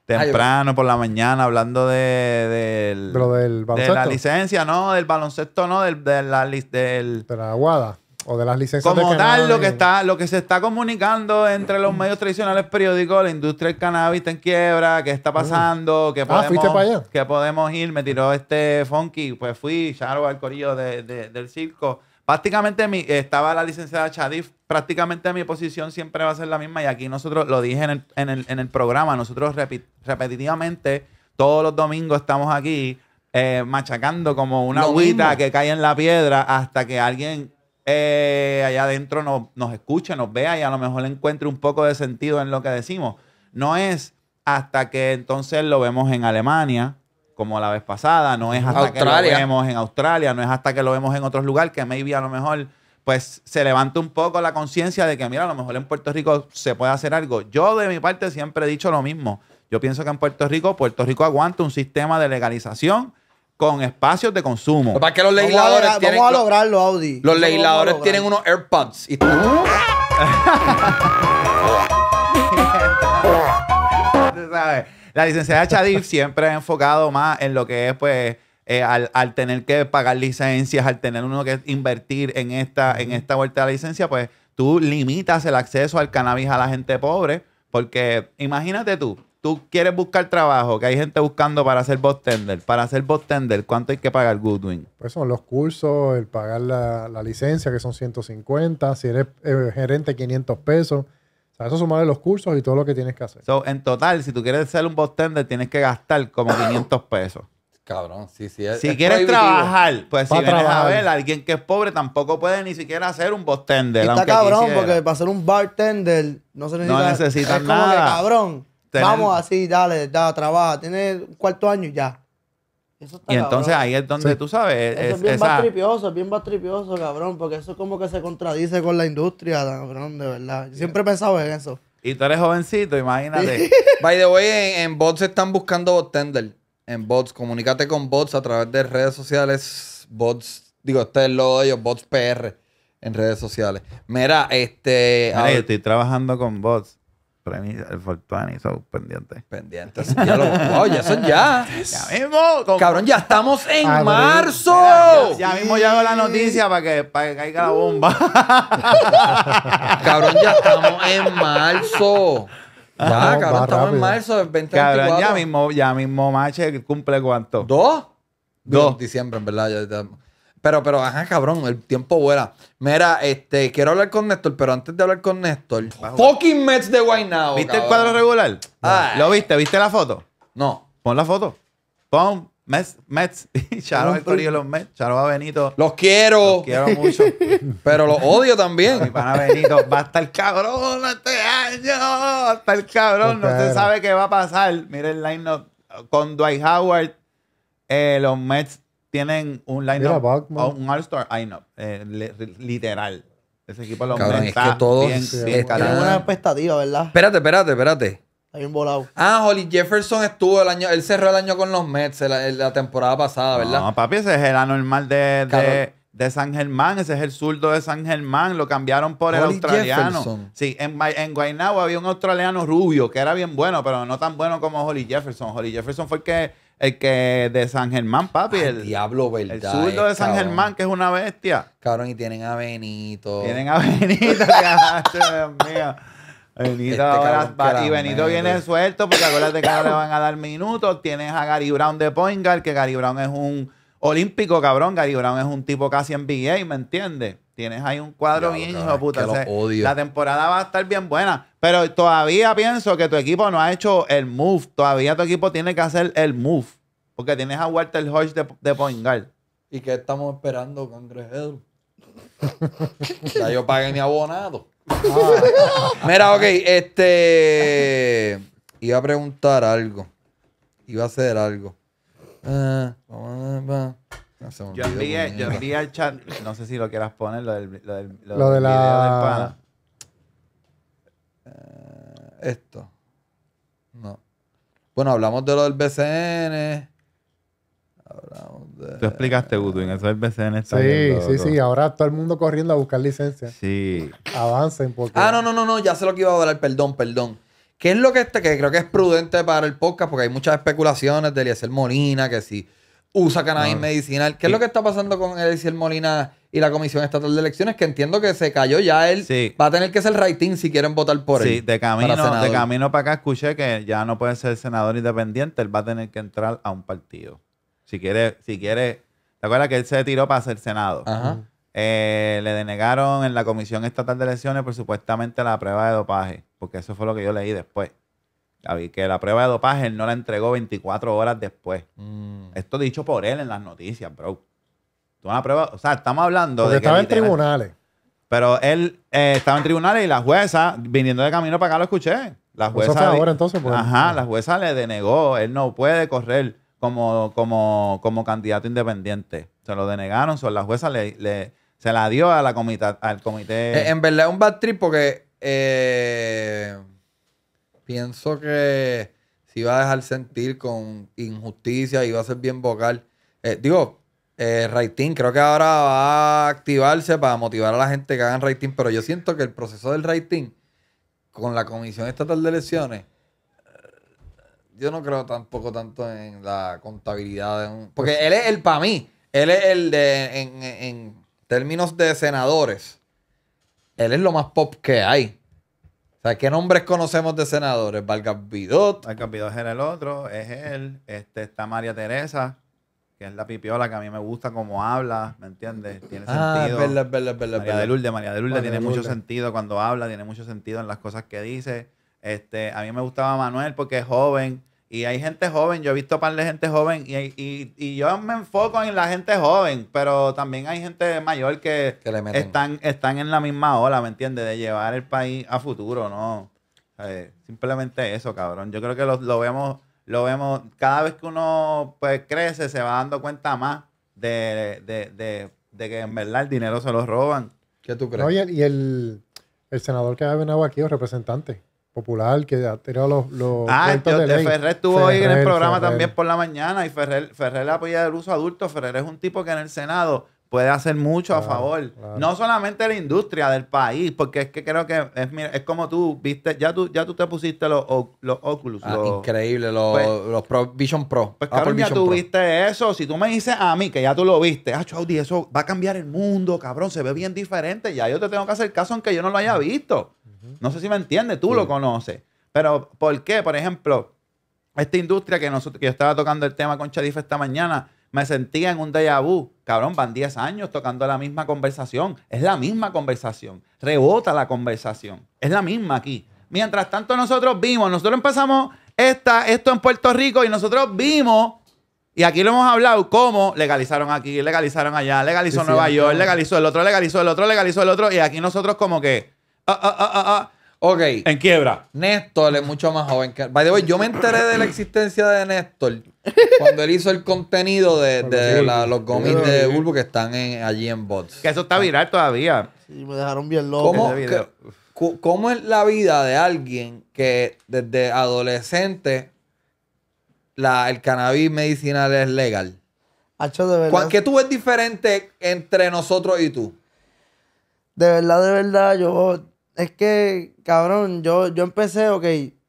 Temprano, por la mañana, hablando de, del de la licencia, no, del baloncesto, no, del, de la, del... De aguada. O de las licencias Como tal, lo que, está, lo que se está comunicando entre los medios tradicionales, periódicos, la industria del cannabis está en quiebra, qué está ah. pasando, qué ah, podemos, podemos ir. Me tiró este funky, pues fui, Charo al corillo del circo. Prácticamente estaba la licenciada Chadif, prácticamente mi posición siempre va a ser la misma y aquí nosotros, lo dije en el, programa, nosotros repetitivamente todos los domingos estamos aquí eh, machacando como una agüita que cae en la piedra hasta que alguien eh, allá adentro nos, nos escuche, nos vea y a lo mejor encuentre un poco de sentido en lo que decimos. No es hasta que entonces lo vemos en Alemania, como la vez pasada, no es hasta que lo vemos en Australia, no es hasta que lo vemos en otros lugares, que maybe a lo mejor pues se levanta un poco la conciencia de que, mira, a lo mejor en Puerto Rico se puede hacer algo. Yo de mi parte siempre he dicho lo mismo. Yo pienso que en Puerto Rico, Puerto Rico aguanta un sistema de legalización con espacios de consumo. Para que los legisladores a, lograrlo, Audi. Los legisladores tienen unos AirPods La licenciada Chadif siempre ha enfocado más en lo que es, pues, eh, al, al, tener que pagar licencias, al tener uno que invertir en esta, en esta vuelta de la licencia, pues tú limitas el acceso al cannabis a la gente pobre. Porque imagínate tú, tú quieres buscar trabajo, que hay gente buscando para ser tender. para ser tender, ¿cuánto hay que pagar Goodwin? Pues son los cursos, el pagar la, licencia, que son 150, si eres eh, gerente, 500 pesos. O sea, eso de los cursos y todo lo que tienes que hacer. So, en total, si tú quieres ser un bot tender, tienes que gastar como 500 pesos. Cabrón, si quieres trabajar, pues si vienes a ver, alguien que es pobre tampoco puede ni siquiera hacer un bot Y está cabrón, porque para ser un bartender no se necesita. No necesitas nada. Como cabrón Vamos así, dale, da, trabaja. Tienes cuarto año ya. y entonces ahí es donde tú sabes. es, bien esa... es bien tripioso, cabrón, porque eso como que se contradice con la industria, cabrón, de verdad. siempre he pensado en eso. Y tú eres jovencito, imagínate. By the way, en, bots están buscando tender En bots, comunícate con bots a través de redes sociales. Bots, digo, este es lo de ellos, bots PR en redes sociales. Mira, este. Ay, estoy trabajando con bots. Premios, el Fortuani, y pendiente. pendientes. Pendientes. ya ya son ya. Ya mismo. Cabrón, ya estamos en ah, marzo. Ya, mismo ya hago la noticia para que, para que caiga la bomba. Cabrón, ya estamos en marzo. Ah, ya, cabrón, estamos en marzo del 2024. Cabrón, ya mismo, ya mismo Mache cumple cuánto. ¿Dos? Dos. Diciembre, en verdad. Ya, estamos pero, pero, ajá, cabrón, el tiempo vuela. Mira, este, quiero hablar con Néstor, pero antes de hablar con Néstor, fucking Mets de Now. ¿Viste el cuadro regular? Ah. ¿Lo viste? ¿Viste la foto? No. Pon la foto. Pon Mets, Mets. Charo el los Mets. Charo a Benito. Los quiero. Los quiero mucho. pero los odio también. Van pana Benito va a estar cabrón este año. Va a estar cabrón. No se sabe qué va a pasar. Mira el line con Dwight Howard. Eh, los Mets tienen un line oh, un All-Star line eh, literal. Ese equipo lo Cabrón, es que todos una expectativa, ¿verdad? Espérate, espérate, espérate. Hay un volado. Ah, Holly Jefferson estuvo el año, él cerró el año con los Mets la, temporada pasada, ¿verdad? No, papi, ese es el anormal de, San Germán, ese es el zurdo de San Germán, lo cambiaron por el australiano. Sí, en, en Guaynabo había un australiano rubio que era bien bueno, pero no tan bueno como Holly Jefferson. Holly Jefferson fue el que el que de San Germán, papi. el diablo, verdad. El zurdo de San Germán, que es una bestia. Cabrón, y tienen a Benito. Tienen a Benito, Dios mío. Benito este y Benito viene suelto, porque acuérdate que ahora le van a dar minutos. Tienes a Gary Brown de Point que Gary Brown es un olímpico, cabrón. Gary Brown es un tipo casi NBA, ¿me entiendes? Tienes ahí un cuadro bien, hijo de puta. la temporada va a estar bien buena. Pero todavía pienso que tu equipo no ha hecho el move. Todavía tu equipo tiene que hacer el move. Porque tienes a Walter Hodge de, de point guard. ¿Y qué estamos esperando, cangrejero? ya yo pagué mi abonado. Ah. Mira, ok, este. Iba a preguntar algo. Iba a hacer algo. Ah, yo envié, al chat, no sé si lo quieras poner, lo del, lo del, lo de la esto? No. Bueno, hablamos de lo del BCN. Hablamos de... Tú explicaste, Gutwin, eso del BCN Sí, sí, sí. Ahora todo el mundo corriendo a buscar licencia. Sí. Avancen porque... Ah, no, no, no, no. Ya sé lo que iba a hablar. Perdón, perdón. ¿Qué es lo que, este, que creo que es prudente para el podcast? Porque hay muchas especulaciones de Eliezer Molina, que si... Sí, usa cannabis medicinal. ¿Qué es lo que está pasando con el Molina y la Comisión Estatal de Elecciones? Que entiendo que se cayó ya él. Sí. Va a tener que ser rating si quieren votar por él. Sí, de camino, de camino para acá escuché que ya no puede ser senador independiente. Él va a tener que entrar a un partido. Si quiere, si quiere. ¿Te acuerdas que él se tiró para ser senado? Eh, le denegaron en la Comisión Estatal de Elecciones por pues, supuestamente la prueba de dopaje, porque eso fue lo que yo leí después que la prueba de dopaje él no la entregó 24 horas después. Mm. Esto dicho por él en las noticias, bro. una prueba, o sea, estamos hablando de que estaba en tribunales. Pero él eh, estaba en tribunales y la jueza, viniendo de camino para acá, lo escuché. La jueza. ahora, entonces, pues, Ajá, eh. la jueza le denegó. Él no puede correr como, como, candidato independiente. Se lo denegaron. la jueza le, se la dio a la al comité. Eh, en verdad, es un bad trip porque. Eh pienso que si va a dejar sentir con injusticia, y va a ser bien vocal. Eh, digo, eh, rating, creo que ahora va a activarse para motivar a la gente que hagan rating, pero yo siento que el proceso del rating con la Comisión Estatal de Elecciones, eh, yo no creo tampoco tanto en la contabilidad Porque él es el para mí, él es el de, en términos de senadores, él es lo más pop que hay. ¿qué nombres conocemos de senadores? Vargas Vidot. es el otro, es él. Este, está María Teresa, que es la pipiola que a mí me gusta cómo habla, ¿me entiendes? Tiene ah, sentido. María de María de tiene mucho sentido cuando habla, tiene mucho sentido en las cosas que dice. Este, a mí me gustaba Manuel porque es joven, y hay gente joven, yo he visto par de gente joven y, y, y, yo me enfoco en la gente joven, pero también hay gente mayor que, están, están en la misma ola, ¿me entiendes? De llevar el país a futuro, ¿no? simplemente eso, cabrón. Yo creo que lo, lo, vemos, lo vemos, cada vez que uno pues crece, se va dando cuenta más de, de, de, que en verdad el dinero se lo roban. ¿Qué tú crees? y el, senador que ha venido aquí, o representante, popular que ha tenía los, los ah, Ferrer estuvo hoy en el programa también por la mañana y Ferrer, Ferrer apoya el uso adulto. Ferrer es un tipo que en el Senado puede hacer mucho a favor, no solamente la industria del país, porque es que creo que es, mira, es como tú viste, ya tú, ya tú te pusiste los, los Oculus. Ah, increíble, pues, los, Pro, Vision Pro. Pues cabrón, ya tú viste eso, si tú me dices a mí que ya tú lo viste, ah, Chaudi, eso va a cambiar el mundo, cabrón, se ve bien diferente, ya yo te tengo que hacer caso aunque yo no lo haya visto. No sé si me entiendes, tú lo conoces. Pero, ¿por qué? Por ejemplo, esta industria que, nosotros, yo estaba tocando el tema con Chadif esta mañana, me sentía en un déjà vu. Cabrón, van 10 años tocando la misma conversación. Es la misma conversación. Rebota la conversación. Es la misma aquí. Mientras tanto, nosotros vimos, nosotros empezamos esta, esto en Puerto Rico y nosotros vimos, y aquí lo hemos hablado, cómo legalizaron aquí, legalizaron allá, legalizó Nueva York, legalizó el otro, legalizó el otro, legalizó el otro, y aquí nosotros como que Ah, ah, ah, ah, ah. Ok. En quiebra. Néstor es mucho más joven que. By the way, yo me enteré de la existencia de Néstor cuando él hizo el contenido de, los gomis de Bulbo que están allí en Bots. Que eso está viral todavía. Sí, me dejaron bien loco. ¿Cómo, es la vida de alguien que desde adolescente el cannabis medicinal es legal? de verdad. ¿Qué tú ves diferente entre nosotros y tú? De verdad, de verdad, yo es que, cabrón, yo, yo empecé, ok,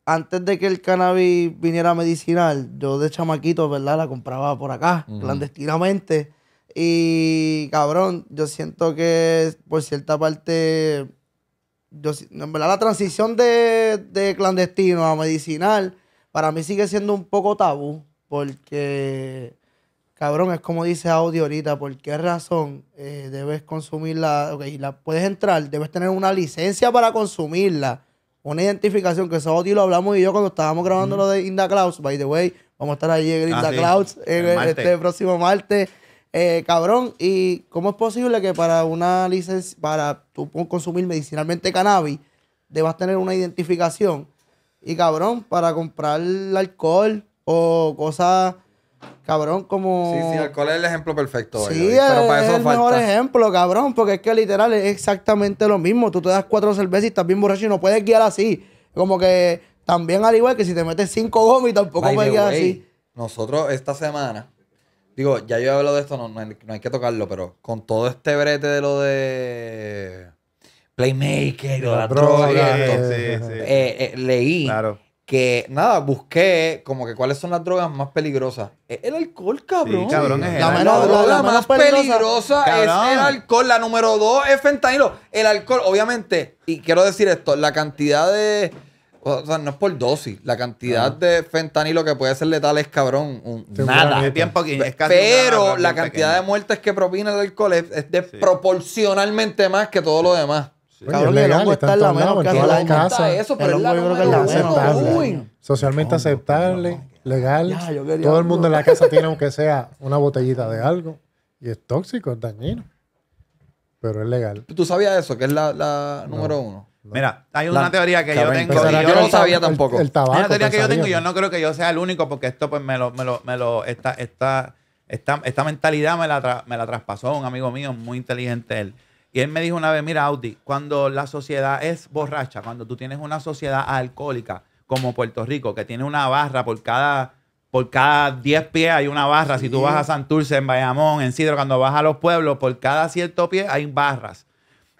antes de que el cannabis viniera medicinal, yo de chamaquito, ¿verdad? La compraba por acá, clandestinamente. Y, cabrón, yo siento que por cierta parte, yo, en verdad la transición de, de clandestino a medicinal, para mí sigue siendo un poco tabú, porque cabrón, es como dice audio ahorita, ¿por qué razón eh, debes consumirla? Ok, la puedes entrar, debes tener una licencia para consumirla, una identificación, que eso audio lo hablamos y yo cuando estábamos grabando lo de Inda Clouds, by the way, vamos a estar allí en Inda ah, Clouds este próximo martes. Eh, cabrón, ¿y cómo es posible que para una licencia, para tú consumir medicinalmente cannabis, debas tener una identificación? Y cabrón, para comprar alcohol o cosas Cabrón, como. Sí, sí, alcohol es el ejemplo perfecto. Sí, es, el mejor ejemplo, cabrón, porque es que literal es exactamente lo mismo. Tú te das cuatro cervezas y estás bien borracho y no puedes guiar así. Como que también, al igual que si te metes cinco y tampoco puedes guiar así. Nosotros esta semana, digo, ya yo hablo de esto, no, hay, que tocarlo, pero con todo este brete de lo de. Playmaker, la, droga, sí, sí. Eh, eh, leí. Claro que nada, busqué como que cuáles son las drogas más peligrosas. el alcohol, cabrón. la, droga más peligrosa, es el alcohol. La número dos es fentanilo. El alcohol, obviamente, y quiero decir esto, la cantidad de... O sea, no es por dosis. La cantidad de fentanilo que puede ser letal es cabrón. nada. tiempo aquí. Pero la cantidad de muertes que propina el alcohol es, desproporcionalmente más que todo lo demás. Cabrón, es legal, está en, la mano en todas las casas. Eso, pero es la aceptable. Socialmente aceptable, legal. todo el mundo en la casa tiene, aunque sea una botellita de algo. Y es tóxico, es dañino. Pero es legal. ¿Tú sabías eso? Que es la, la número uno. Mira, hay una teoría que yo tengo. yo no sabía tampoco. una teoría que yo tengo y yo no creo que yo sea el único porque esto pues me lo, me lo, esta, esta, esta mentalidad me la, me la traspasó un amigo mío muy inteligente él. Y él me dijo una vez, mira, Audi, cuando la sociedad es borracha, cuando tú tienes una sociedad alcohólica como Puerto Rico, que tiene una barra por cada por cada 10 pies hay una barra. Si tú vas a Santurce, en Bayamón, en Cidro, cuando vas a los pueblos, por cada cierto pie hay barras.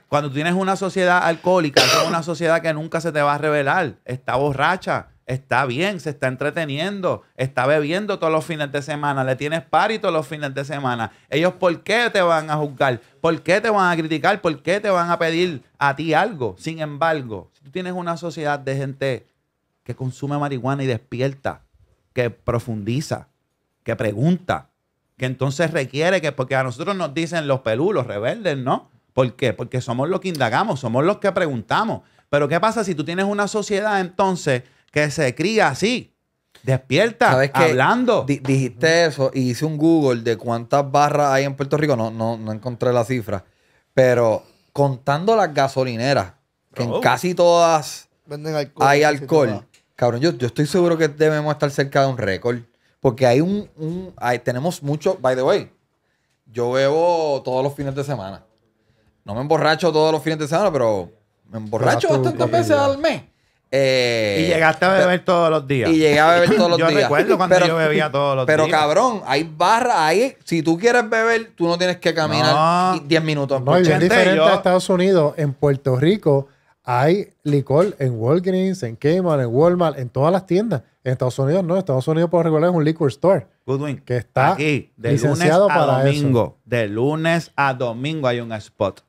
Cuando tú tienes una sociedad alcohólica, es una sociedad que nunca se te va a revelar, está borracha está bien, se está entreteniendo, está bebiendo todos los fines de semana, le tienes party todos los fines de semana. Ellos, ¿por qué te van a juzgar? ¿Por qué te van a criticar? ¿Por qué te van a pedir a ti algo? Sin embargo, si tú tienes una sociedad de gente que consume marihuana y despierta, que profundiza, que pregunta, que entonces requiere que, porque a nosotros nos dicen los pelulos, rebeldes, ¿no? ¿Por qué? Porque somos los que indagamos, somos los que preguntamos. Pero ¿qué pasa si tú tienes una sociedad entonces que se cría así. Despierta, ¿Sabes hablando. dijiste eso y hice un Google de cuántas barras hay en Puerto Rico. No, no, no encontré la cifra. Pero contando las gasolineras, que en casi todas hay alcohol. Cabrón, yo, yo estoy seguro que debemos estar cerca de un récord. Porque hay un. tenemos mucho. By the way, yo bebo todos los fines de semana. No me emborracho todos los fines de semana, pero me emborracho bastantes veces al mes. Eh, y llegaste a beber todos los días. Y llegué a beber todos los días. Yo recuerdo cuando yo bebía todos los días. Pero cabrón, hay barra ahí. Si tú quieres beber, tú no tienes que caminar 10 minutos. No, es diferente a Estados Unidos. En Puerto Rico hay licor en Walgreens, en Kmart, en Walmart, en todas las tiendas. En Estados Unidos no. En Estados Unidos, por regular, es un liquor store. Goodwin. Que está aquí, de lunes a para domingo. De lunes a domingo hay un spot.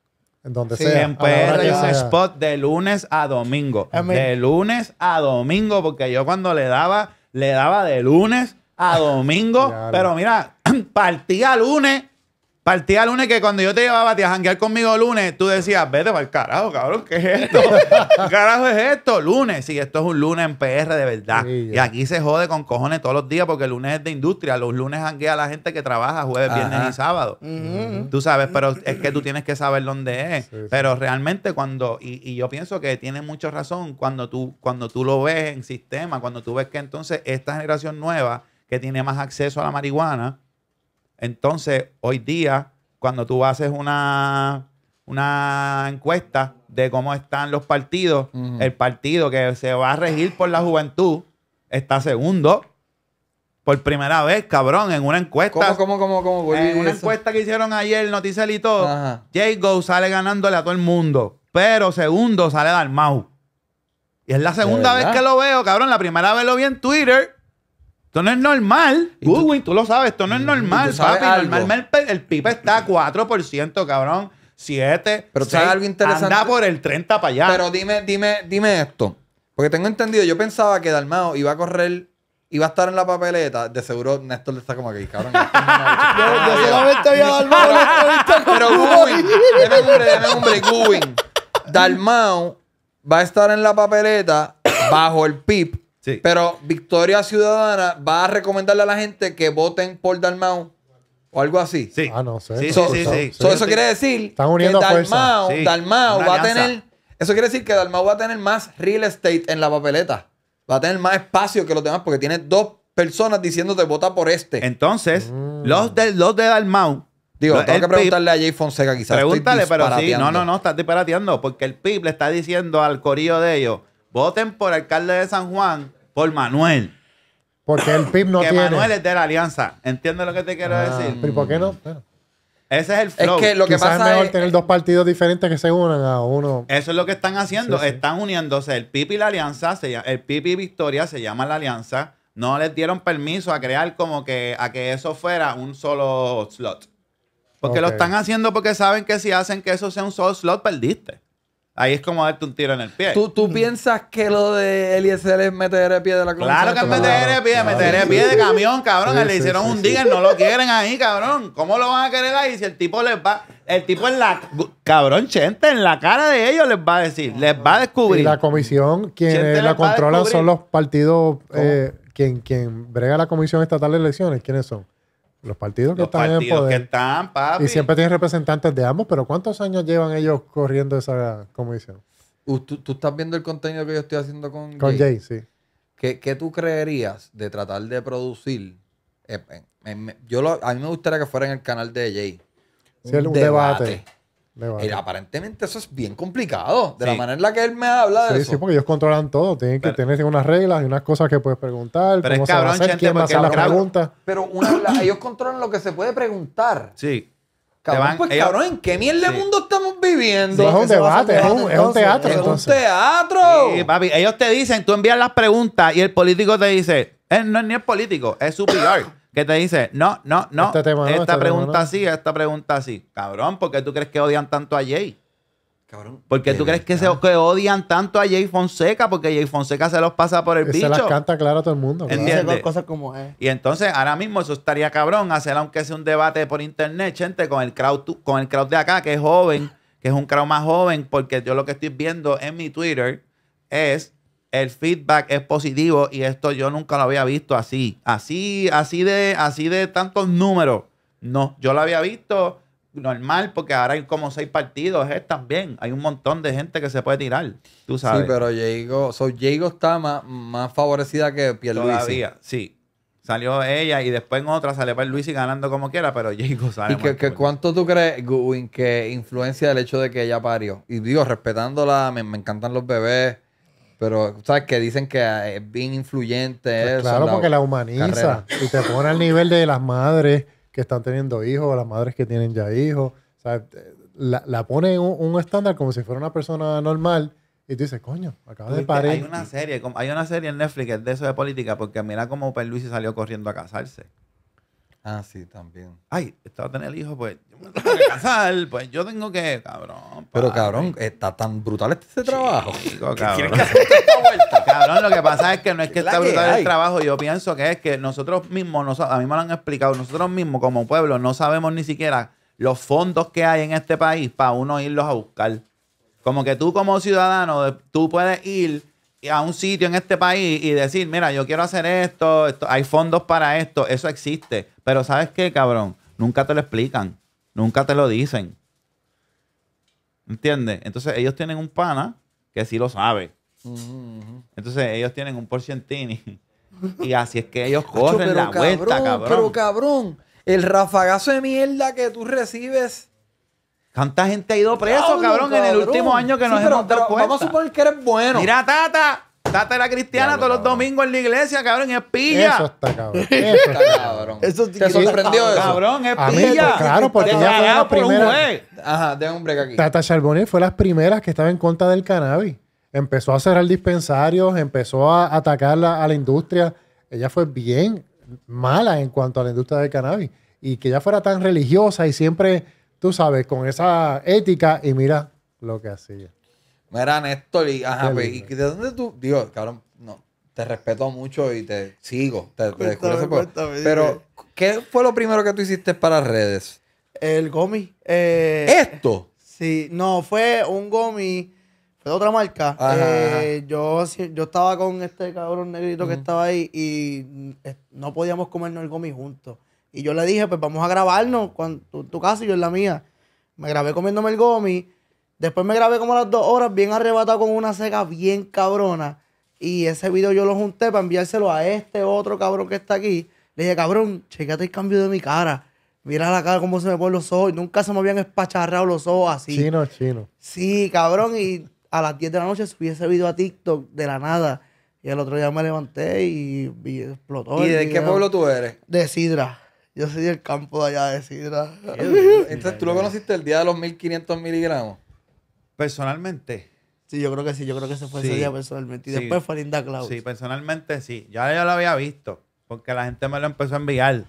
En donde En spot de lunes a domingo. de lunes a domingo, porque yo cuando le daba, le daba de lunes a domingo. Pero mira, partía lunes Partía lunes que cuando yo te llevaba a janguear conmigo lunes, tú decías, vete para el carajo, cabrón, ¿qué es esto? ¿Qué carajo es esto? Lunes, sí, esto es un lunes en PR de verdad. y aquí se jode con cojones todos los días porque el lunes es de industria. Los lunes janguea la gente que trabaja jueves, viernes y sábado. Tú sabes, pero es que tú tienes que saber dónde es. Pero realmente cuando, y, y, yo pienso que tiene mucha razón cuando tú, cuando tú lo ves en sistema, cuando tú ves que entonces esta generación nueva que tiene más acceso a la marihuana, entonces, hoy día, cuando tú haces una, una encuesta de cómo están los partidos, el partido que se va a regir por la juventud está segundo. Por primera vez, cabrón, en una encuesta. ¿Cómo, cómo, cómo, En una encuesta que hicieron ayer, Noticel y todo, sale ganándole a todo el mundo. Pero segundo sale Dalmau. Y es la segunda vez que lo veo, cabrón. La primera vez lo vi en Twitter. Esto no es normal. Goodwin, tú, lo sabes, esto no es mm, normal, papi. Normalmente el, pip está a 4%, cabrón. 7. Pero 6, sabes algo interesante. Anda por el 30 para allá. Pero dime, dime, dime esto. Porque tengo entendido, yo pensaba que Dalmao iba a correr iba a estar en la papeleta, de seguro Néstor le está como aquí, cabrón. yo, yo solamente había Dalmao en Pero Gubin, nombre, un break, Gubin. Dalmao va a estar en la papeleta bajo el PIB pero Victoria Ciudadana va a recomendarle a la gente que voten por Dalmau o algo así. Sí. Ah, no sé. Sí, sí, sí, eso quiere decir que Dalmau, va a tener. Eso quiere decir que Dalmau va a tener más real estate en la papeleta. Va a tener más espacio que los demás porque tiene dos personas diciéndote vota por este. Entonces, mm. los, de, los de Dalmau. Digo, tengo que preguntarle a Jay Fonseca quizás. Pregúntale, pero sí. No, no, no, estás disparateando porque el PIB le está diciendo al corillo de ellos voten por alcalde de San Juan por Manuel. Porque el PIB no tiene. Manuel es de la alianza. ¿Entiendes lo que te quiero ah, decir? por qué no? Ese es el flow. que lo que pasa es mejor tener dos partidos diferentes que se unan a uno. Eso es lo que están haciendo. Están uniéndose. El PIB y la alianza, el PIB y Victoria se llama la alianza. No les dieron permiso a crear como que a que eso fuera un solo slot. Porque lo están haciendo porque saben que si hacen que eso sea un solo slot, perdiste. Ahí es como darte un tiro en el pie. ¿Tú, tú piensas que lo de Eliezer es meter el pie de la Claro que es meter el pie, el pie de camión, cabrón. le hicieron un digger, no lo quieren ahí, cabrón. ¿Cómo lo van a querer ahí si el tipo les va... El tipo en la... Cabrón, Chente, en la cara de ellos les va a decir, les va a descubrir. Y la comisión, quien la controlan son los partidos... Eh, quien, quien brega la comisión estatal de elecciones, ¿quiénes son? Los partidos que están en poder. Y siempre tienen representantes de ambos, pero ¿cuántos años llevan ellos corriendo esa comisión? ¿tú, estás viendo el contenido que yo estoy haciendo con Jay. Con sí. ¿Qué, tú creerías de tratar de producir? Eh, eh, yo a mí me gustaría que fuera en el canal de Jay. Si un, un, debate eh, aparentemente eso es bien complicado. De la manera en la que él me habla de eso. Sí, porque ellos controlan todo. Tienen que tener unas reglas y unas cosas que puedes preguntar. Pero ellos controlan lo que se puede preguntar. Sí. Cabrón, pues ¿en qué mierda de mundo estamos viviendo? es un debate, es un, teatro. Es un teatro. Sí, ellos te dicen, tú envías las preguntas y el político te dice, él eh, no es ni el político, es su PR. ¿Qué te dice, no, no, no, este esta este pregunta sí, esta pregunta sí. Cabrón, ¿por qué tú crees que odian tanto a Jay? Cabrón. ¿Por qué tú crees que, odian tanto a Jay Fonseca? Porque Jay Fonseca se los pasa por el se bicho. Se las canta claro a todo el mundo. entiende Cosas como Y entonces, ahora mismo eso estaría cabrón hacer aunque sea un debate por internet, gente, con el crowd, con el crowd de acá, que es joven, que es un crowd más joven, porque yo lo que estoy viendo en mi Twitter es el feedback es positivo y esto yo nunca lo había visto así. Así, así de, así de tantos números. No, yo lo había visto normal porque ahora hay como seis partidos es también. Hay un montón de gente que se puede tirar, tú sabes. Sí, pero Diego, está más, más favorecida que Pierluisi. Todavía, sí. Salió ella y después en otra sale Pierluisi ganando como quiera, pero Diego sale. ¿Y que, cuánto tú crees, que influencia el hecho de que ella parió? Y digo, respetándola, me, me encantan los bebés pero, ¿sabes? Que dicen que ah, es bien influyente pues Claro, porque la, humaniza y te pone al nivel de las madres que están teniendo hijos, las madres que tienen ya hijos. Eh, la, la pone un, estándar como si fuera una persona normal. Y tú dices, coño, acaba de parir. Hay una serie, hay una serie en Netflix de eso de política, porque mira cómo Luis salió corriendo a casarse. Ah, sí, también. Ay, estaba tener hijos, pues yo me tengo que casar, pues yo tengo que, cabrón. Pero cabrón, está tan brutal este, trabajo. cabrón. Que cabrón, lo que pasa es que no es que está brutal el trabajo, yo pienso que es que nosotros mismos, a mí me lo han explicado, nosotros mismos como pueblo no sabemos ni siquiera los fondos que hay en este país para uno irlos a buscar. Como que tú como ciudadano, tú puedes ir a un sitio en este país y decir, mira, yo quiero hacer esto, hay fondos para esto, eso existe. Pero ¿sabes qué, cabrón? Nunca te lo explican, nunca te lo dicen. ¿Entiendes? Entonces ellos tienen un pana que sí lo sabe. Entonces ellos tienen un porcientini. Y así es que ellos corren la cuenta vuelta, cabrón. Pero cabrón, el rafagazo de mierda que tú recibes Tanta gente ha ido preso, cabrón, en el último año que nos hemos dado cuenta. Vamos a suponer que eres bueno. Mira, Tata. Tata era cristiana todos los domingos en la iglesia, cabrón, es pilla. Eso está cabrón. Eso está cabrón. te sorprendió eso. Cabrón, es pilla. claro, porque ella fue la primera. Ajá, de un break aquí. Tata Charbonnet fue las primeras que estaba en contra del cannabis. Empezó a cerrar dispensarios, empezó a atacar a la industria. Ella fue bien mala en cuanto a la industria del cannabis. Y que ella fuera tan religiosa y siempre tú sabes, con esa ética y mira lo que hacía. Mira, Néstor, y, ajá, pues, y de dónde tú, digo, cabrón, no, te respeto mucho y te sigo, te, Pero, ¿qué fue lo primero que tú hiciste para redes? El gomi. Eh, ¿Esto? Sí, no, fue un gomi, fue de otra marca. Eh, yo, estaba con este cabrón negrito que estaba ahí y eh, no podíamos comernos el gomi juntos. Y yo le dije, pues vamos a grabarnos en tu, casa y yo en la mía. Me grabé comiéndome el gomi. Después me grabé como las dos horas, bien arrebatado con una seca bien cabrona. Y ese video yo lo junté para enviárselo a este otro cabrón que está aquí. Le dije, cabrón, chécate el cambio de mi cara. Mira la cara, cómo se me ponen los ojos. Nunca se me habían espacharrado los ojos así. Chino, chino. Sí, cabrón. Y a las 10 de la noche subí ese video a TikTok de la nada. Y el otro día me levanté y, explotó. ¿Y de qué pueblo tú eres? De Sidra. Yo soy del campo de allá de Sidra. Entonces, ¿tú lo conociste el día de los 1500 miligramos? Personalmente. Sí, yo creo que sí, yo creo que ese fue ese día personalmente. Y después fue Linda Claus. Sí, personalmente sí. Yo Ya lo había visto, porque la gente me lo empezó a enviar.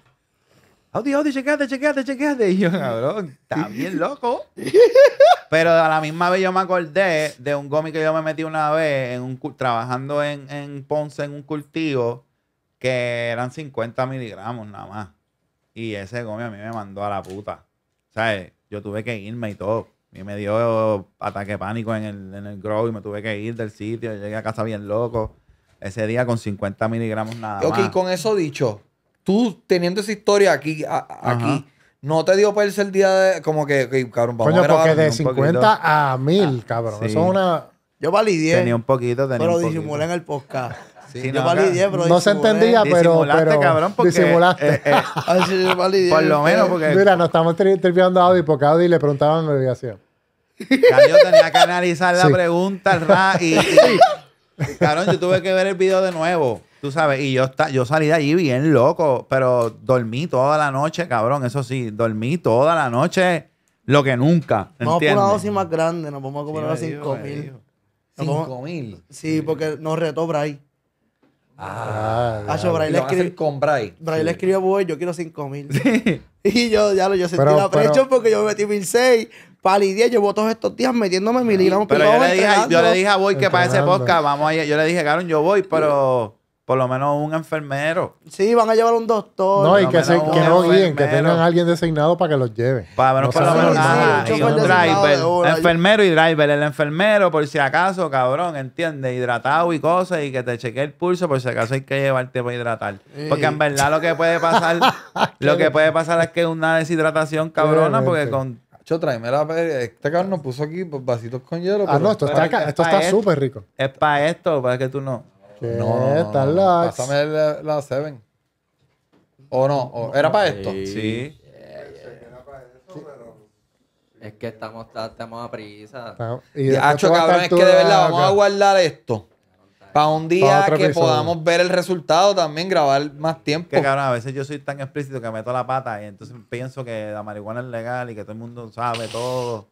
Audi, Audi, chequeate, chequeate, chequeate. Y yo, cabrón, está bien loco. Pero a la misma vez yo me acordé de un gomi que yo me metí una vez trabajando en Ponce en un cultivo que eran 50 miligramos nada más. Y ese gomio a mí me mandó a la puta. ¿Sabes? Yo tuve que irme y todo. Y me dio ataque pánico en el, en grow y me tuve que ir del sitio. Llegué a casa bien loco. Ese día con 50 miligramos nada más. Ok, con eso dicho, tú teniendo esa historia aquí, aquí no te dio para el día de. Como que, cabrón, vamos a porque de 50 a 1000, cabrón. Eso es una. Yo validé. Tenía un poquito, tenía Pero disimulé en el podcast no, se entendía, pero. Disimulaste, cabrón, porque. Disimulaste. Eh, eh, ah, por lo menos, eh. porque. Mira, nos estamos a Audi porque a Audi le preguntaban lo que Yo tenía que analizar la pregunta, ra, y, Cabrón, yo tuve que ver el video de nuevo. Tú sabes, y yo, está, yo salí de allí bien loco, pero dormí toda la noche, cabrón. Eso sí, dormí toda la noche lo que nunca. ¿entiendes? Vamos por una dosis más grande, nos vamos a comer a 5 mil. mil? Sí, porque nos retó ahí Ah, ah yo, escribió. Con Braille. escribió, boy, yo quiero 5 mil. Y yo, ya lo, yo sentí la presión porque yo me metí 1006. Para el día, llevo todos estos días metiéndome mil Pero yo le, dije, a Boy que para ese podcast vamos a ir. Yo le dije, Garon, yo voy, pero por lo menos un enfermero. Sí, van a llevar un doctor. No, y que, se, que no guíen, que tengan a alguien designado para que los lleve. Para menos, por lo menos, y un driver. enfermero y driver. El enfermero, por si acaso, cabrón, entiende, hidratado y cosas, y que te chequee el pulso, por si acaso hay que llevarte para hidratar. Porque en verdad lo que puede pasar, lo que puede pasar es que una deshidratación cabrona, porque con yo tráeme la Este cabrón nos puso aquí pues, vasitos con hielo. Ah, no, esto está súper rico. Es para esto, para que tú no. No, no, eh, la, 7. ¿O no? ¿Era para esto? Sí. sí. Es que estamos, estamos a prisa. hecho, cabrón, es que de verdad vamos a guardar esto. Para un día que podamos ver el resultado también, grabar más tiempo. Que cabrón, a veces yo soy tan explícito que meto la pata y entonces pienso que la marihuana es legal y que todo el mundo sabe todo.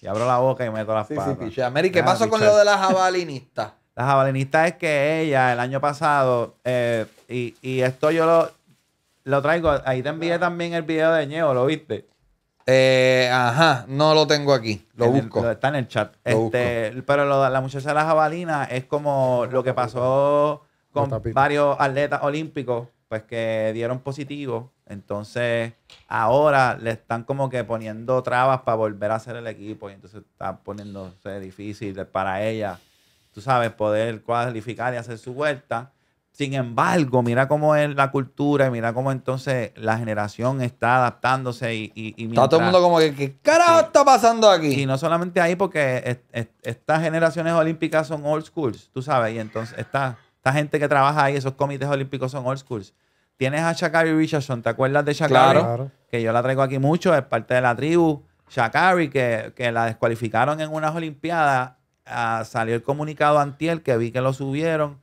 Y abro la boca y meto las sí, patas. ¿qué pasó con lo de las jabalinistas? La jabalinista es que ella el año pasado, eh, y, esto yo lo, lo traigo, ahí te envié también el video de Ñeo, ¿lo viste? Eh, ajá, no lo tengo aquí, lo busco. está en el chat. Este, pero la muchacha de la jabalina es como lo que pasó con varios atletas olímpicos, pues que dieron positivo. Entonces, ahora le están como que poniendo trabas para volver a hacer el equipo y entonces está poniéndose difícil para ella tú sabes, poder cualificar y hacer su vuelta. Sin embargo, mira cómo es la cultura y mira cómo entonces la generación está adaptándose y... y, Está todo el mundo como que, ¿qué carajo está pasando aquí? Y no solamente ahí, porque estas generaciones olímpicas son old schools, tú sabes, y entonces esta, esta gente que trabaja ahí, esos comités olímpicos son old schools. Tienes a Shakari Richardson, ¿te acuerdas de Shakari? Claro. Que yo la traigo aquí mucho, es parte de la tribu. Shakari, que, que la descualificaron en unas olimpiadas Ah, salió el comunicado antiel que vi que lo subieron.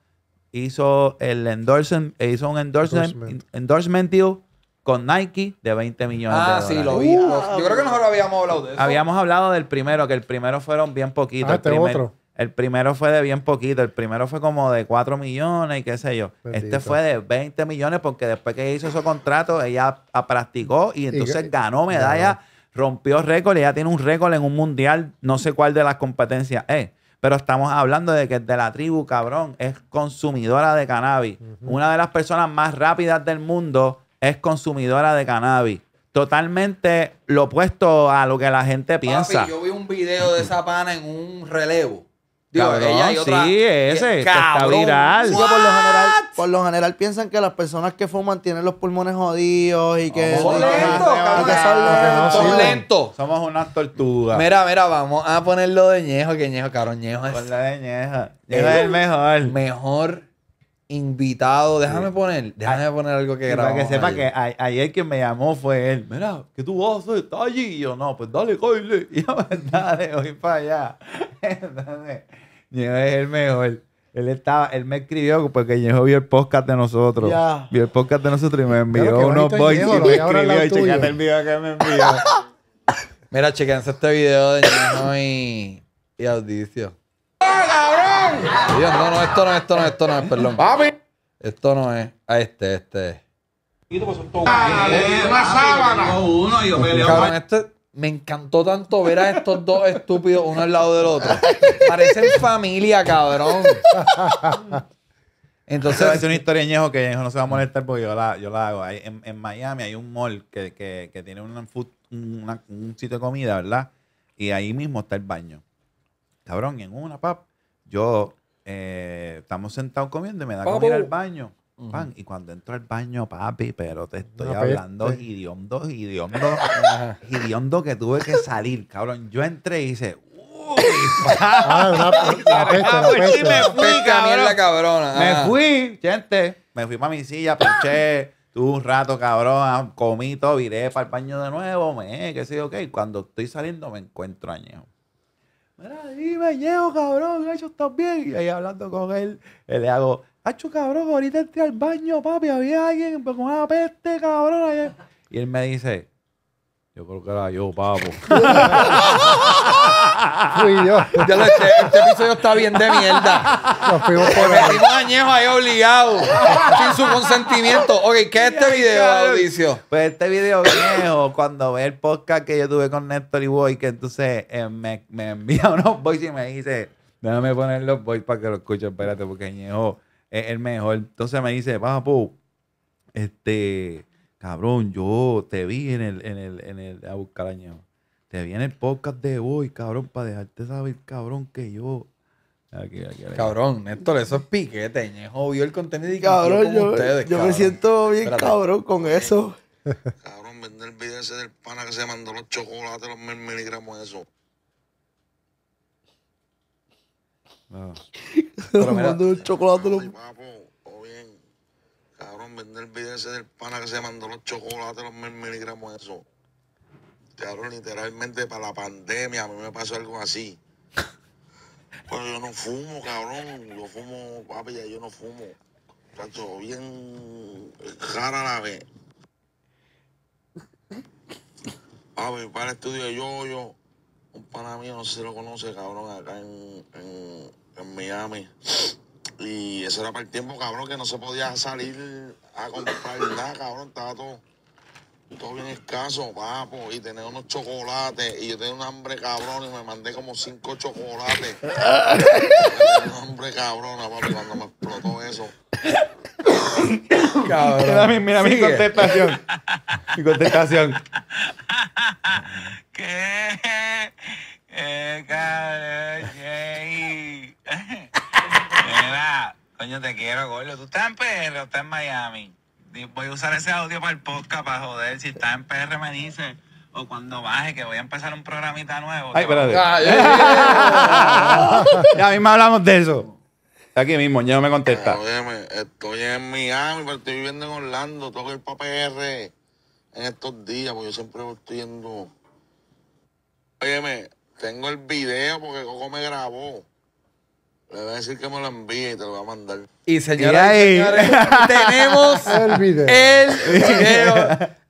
Hizo el endorsement, eh, hizo un endorsement, endorsement. deal con Nike de 20 millones ah, lo vi. yo creo que nosotros habíamos hablado de eso. Habíamos hablado del primero, que el primero fueron bien poquitos. Ah, este el, primero fue de bien poquito. El primero fue como de 4 millones y qué sé yo. Este fue de 20 millones porque después que hizo su contrato, ella practicó y entonces ganó medalla rompió récord y ya tiene un récord en un mundial, no sé cuál de las competencias es. Pero estamos hablando de que de la tribu, cabrón, es consumidora de cannabis. Una de las personas más rápidas del mundo es consumidora de cannabis. Totalmente lo opuesto a lo que la gente piensa. yo vi un video de esa pana en un relevo ella y Sí, ese. Este cabrón, está viral. Por lo, general, por lo, general, piensan que las personas que fuman tienen los pulmones jodidos y que. Oh, son lentos. lentos. Somos unas tortugas. Mira, mira, vamos a ponerlo de ñejo, que ñejo, caro ñejo es. la de ñejo. Ñejo es el mejor. Mejor invitado. Déjame poner, déjame ah, poner algo que Para que sepa que ayer quien me llamó fue él. Mira, ¿qué tú vas a allí? Y yo, no, pues dale, coile. Y yo, pues, dale, voy para allá. Entonces, es el mejor. Él estaba, él me escribió porque Ñejo vio el podcast de nosotros. Vio el podcast de nosotros y me envió unos boys y me escribió y el video que me envió. Mira, chequense este video de Ñejo y, y Audicio no, no, esto no, esto no, esto no es, perdón. Esto no es. Ah, este, este, este, este. me encantó tanto ver a estos dos estúpidos uno al lado del otro. Parecen familia, cabrón. Entonces. Es una historia ñejo que no se va a molestar porque yo la, hago. en, Miami hay un mall que, tiene un, un sitio de comida, ¿verdad? Y ahí mismo está el baño. Cabrón, en una, papa yo eh, estamos sentados comiendo y me da que ir al baño. Y cuando entro al baño, papi, pero te estoy hablando idiondo, idiondo, idiondo que tuve que salir, cabrón. Yo entré y hice, uy, ah, me fui, cabrón. Me fui, gente. Me fui para mi silla, pinché, tuve un rato, cabrón, comí todo, viré para el baño de nuevo, me, que sé ok. Cuando estoy saliendo me encuentro añejo mira, dime, llevo, cabrón, ellos están bien. Y ahí hablando con él, eh, le hago, ¡Hacho, cabrón, ahorita entré al baño, papi, había alguien con una peste, cabrón. Y él me dice, yo creo que era yo, papo. Fui yo. lo, este, este episodio está bien de mierda. Nos fuimos por ahí. añejo ahí obligado. sin su consentimiento. Ok, ¿qué es este video, Audicio? Pues este video viejo, cuando ve el podcast que yo tuve con Néstor y Boy, que entonces eh, me, me, envía unos boys y me dice, déjame poner los boys para que lo escuchen, espérate, porque añejo es el mejor. Entonces me dice, papo, este cabrón, yo te vi en el, en el, en el, a Te vi en el podcast de hoy, cabrón, para dejarte saber, cabrón, que yo. Cabrón, Néstor, eso es piquete, Ñejo. Vio el contenido y cabrón, yo, yo me siento bien cabrón con eso. Cabrón, vender el video ese del pana que se mandó los chocolates, los mil miligramos, eso. No. Ah. mandó los chocolates, los vender el video ese del pana que se mandó los chocolates, los mil miligramos, eso. hablo literalmente para la pandemia a mí me pasó algo así. Pero yo no fumo, cabrón. Yo fumo, papi, ya yo no fumo. tanto bien cara la vez. Papi, para el estudio de yo. un pana mío, no se lo conoce, cabrón, acá en Miami. Y eso era para el tiempo, cabrón, que no se podía salir a comprar nada, cabrón. Estaba todo, bien escaso, papo. Y tener unos chocolates. Y yo tenía un hambre, cabrón, y me mandé como cinco chocolates. un hambre, cabrón, papi, cuando me explotó eso. Cabrón. Mira, mi- contestación. Mi contestación. ¿Qué? ¿Qué coño, te quiero, gordo. Tú estás en PR o estás en Miami. Voy a usar ese audio para el podcast, para joder. Si estás en PR, me dices o cuando baje, que voy a empezar un programita nuevo. Ay, espérate. ya mismo hablamos de eso. Aquí mismo, ya no me contesta. Óyeme, estoy en Miami, pero estoy viviendo en Orlando. Tengo el ir en estos días, porque yo siempre estoy yendo. Óyeme, tengo el video porque Coco me grabó. Le voy a decir que me lo envíe y te lo voy a mandar. Y señora tenemos el video.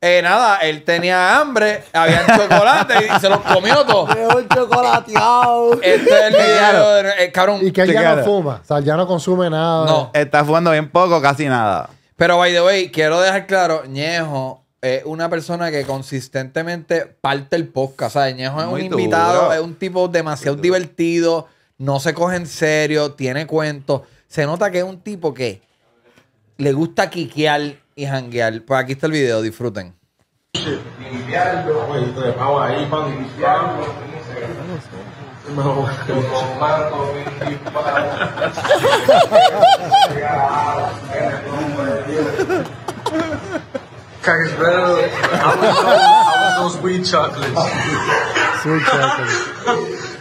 Eh, nada, él tenía hambre, había chocolate y se los comió todo. Es un chocolateado. Este es el video de, eh, cabrón. Y que él ya no fuma. O sea, ya no consume nada. No. Está fumando bien poco, casi nada. Pero, by the way, quiero dejar claro, Ñejo es una persona que consistentemente parte el podcast. O sea, Ñejo es un invitado, es un tipo demasiado divertido no se coge en serio, tiene cuentos. Se nota que es un tipo que le gusta quiquear y janguear. Pues aquí está el video, disfruten. Limpiarlo, pues, trepado ahí para I want those sweet chocolates. Sweet chocolates.